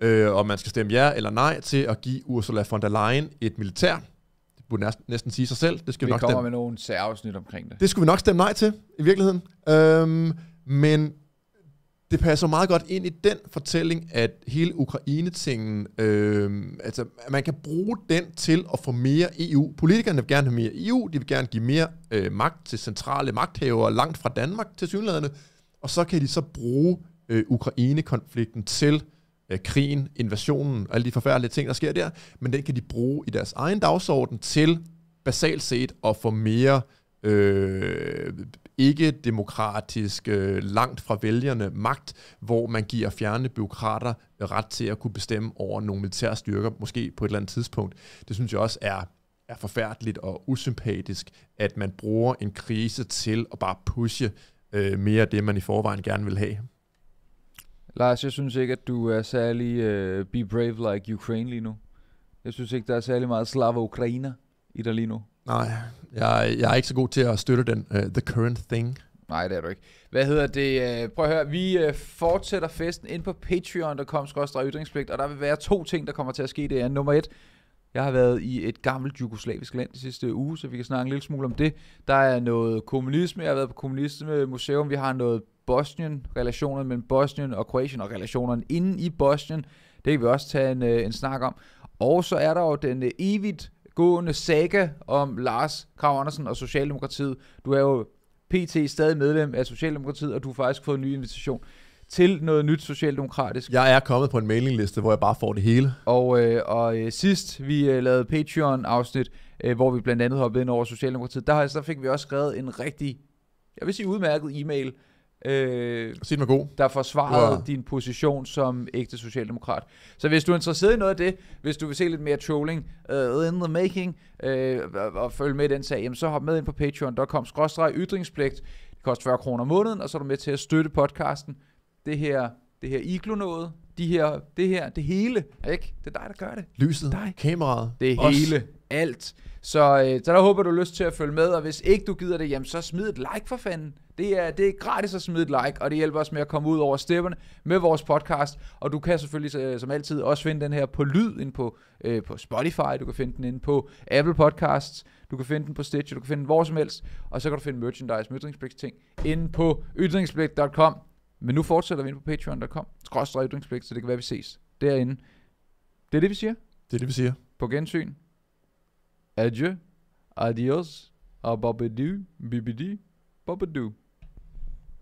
øh, om man skal stemme ja eller nej til at give Ursula von der Leyen et militær. Det burde næsten, næsten sige sig selv. Det skal vi, vi nok kommer stemme. med nogle særafsnit omkring det. Det skulle vi nok stemme nej til, i virkeligheden. Øhm, men det passer meget godt ind i den fortælling, at hele Ukraine-tingen, øh, altså at man kan bruge den til at få mere EU. Politikerne vil gerne have mere EU, de vil gerne give mere øh, magt til centrale magthavere langt fra Danmark til synlædende, og så kan de så bruge øh, Ukraine-konflikten til øh, krigen, invasionen og alle de forfærdelige ting, der sker der, men den kan de bruge i deres egen dagsorden til basalt set at få mere øh, ikke-demokratisk, øh, langt fra vælgerne magt, hvor man giver fjerne byråkrater ret til at kunne bestemme over nogle militære styrker, måske på et eller andet tidspunkt. Det synes jeg også er er forfærdeligt og usympatisk, at man bruger en krise til at bare pushe øh, mere af det, man i forvejen gerne vil have. Lars, jeg synes ikke, at du er særlig øh, be brave like Ukraine lige nu. Jeg synes ikke, der er særlig meget slava ukrainer i dig lige nu. Nej, jeg, jeg er ikke så god til at støtte den. Uh, the current thing. Nej, det er du ikke. Hvad hedder det? Øh, prøv at høre, vi øh, fortsætter festen ind på patreon.com ytringspligt, og der vil være to ting, der kommer til at ske. Det er nummer et, jeg har været i et gammelt jugoslavisk land de sidste uge, så vi kan snakke en lille smule om det. Der er noget kommunisme, jeg har været på kommunisme museum. vi har noget bosnien relationer mellem Bosnien og Kroatien og relationerne inde i Bosnien. Det kan vi også tage en, en snak om. Og så er der jo den evigt gående saga om Lars Krav Andersen og Socialdemokratiet. Du er jo PT stadig medlem af Socialdemokratiet, og du har faktisk fået en ny invitation til noget nyt socialdemokratisk. Jeg er kommet på en mailingliste, hvor jeg bare får det hele. Og, øh, og øh, sidst vi øh, lavede Patreon-afsnit, øh, hvor vi blandt andet hoppede ind over Socialdemokratiet, der, der fik vi også skrevet en rigtig, jeg vil sige udmærket e-mail, øh, Sig mig god. der forsvarede ja. din position som ægte socialdemokrat. Så hvis du er interesseret i noget af det, hvis du vil se lidt mere trolling uh, in the making, uh, og, og følge med i den sag, jamen, så hop med ind på patreon.com-ytringspligt. Det koster 40 kroner om måneden, og så er du med til at støtte podcasten. Det her, det her iglo de her, det her, det hele, ikke? Det er dig, der gør det. Lyset, dig. kameraet, Det os. hele, alt. Så, øh, så der håber du har lyst til at følge med, og hvis ikke du gider det, jamen så smid et like for fanden. Det er, det er gratis at smide et like, og det hjælper os med at komme ud over stepperne med vores podcast. Og du kan selvfølgelig øh, som altid også finde den her på lyd ind på, øh, på Spotify, du kan finde den inde på Apple Podcasts, du kan finde den på Stitcher, du kan finde den hvor som helst. Og så kan du finde merchandise med ytringspligt-ting inde på ytringspligt.com. Men nu fortsætter vi ind på patreon.com, skråstrej ytringspligt, så det kan være, vi ses derinde. Det er det, vi siger. Det er det, vi siger. På gensyn. Adieu. Adios. Ababadu. Bibidi. Babadu.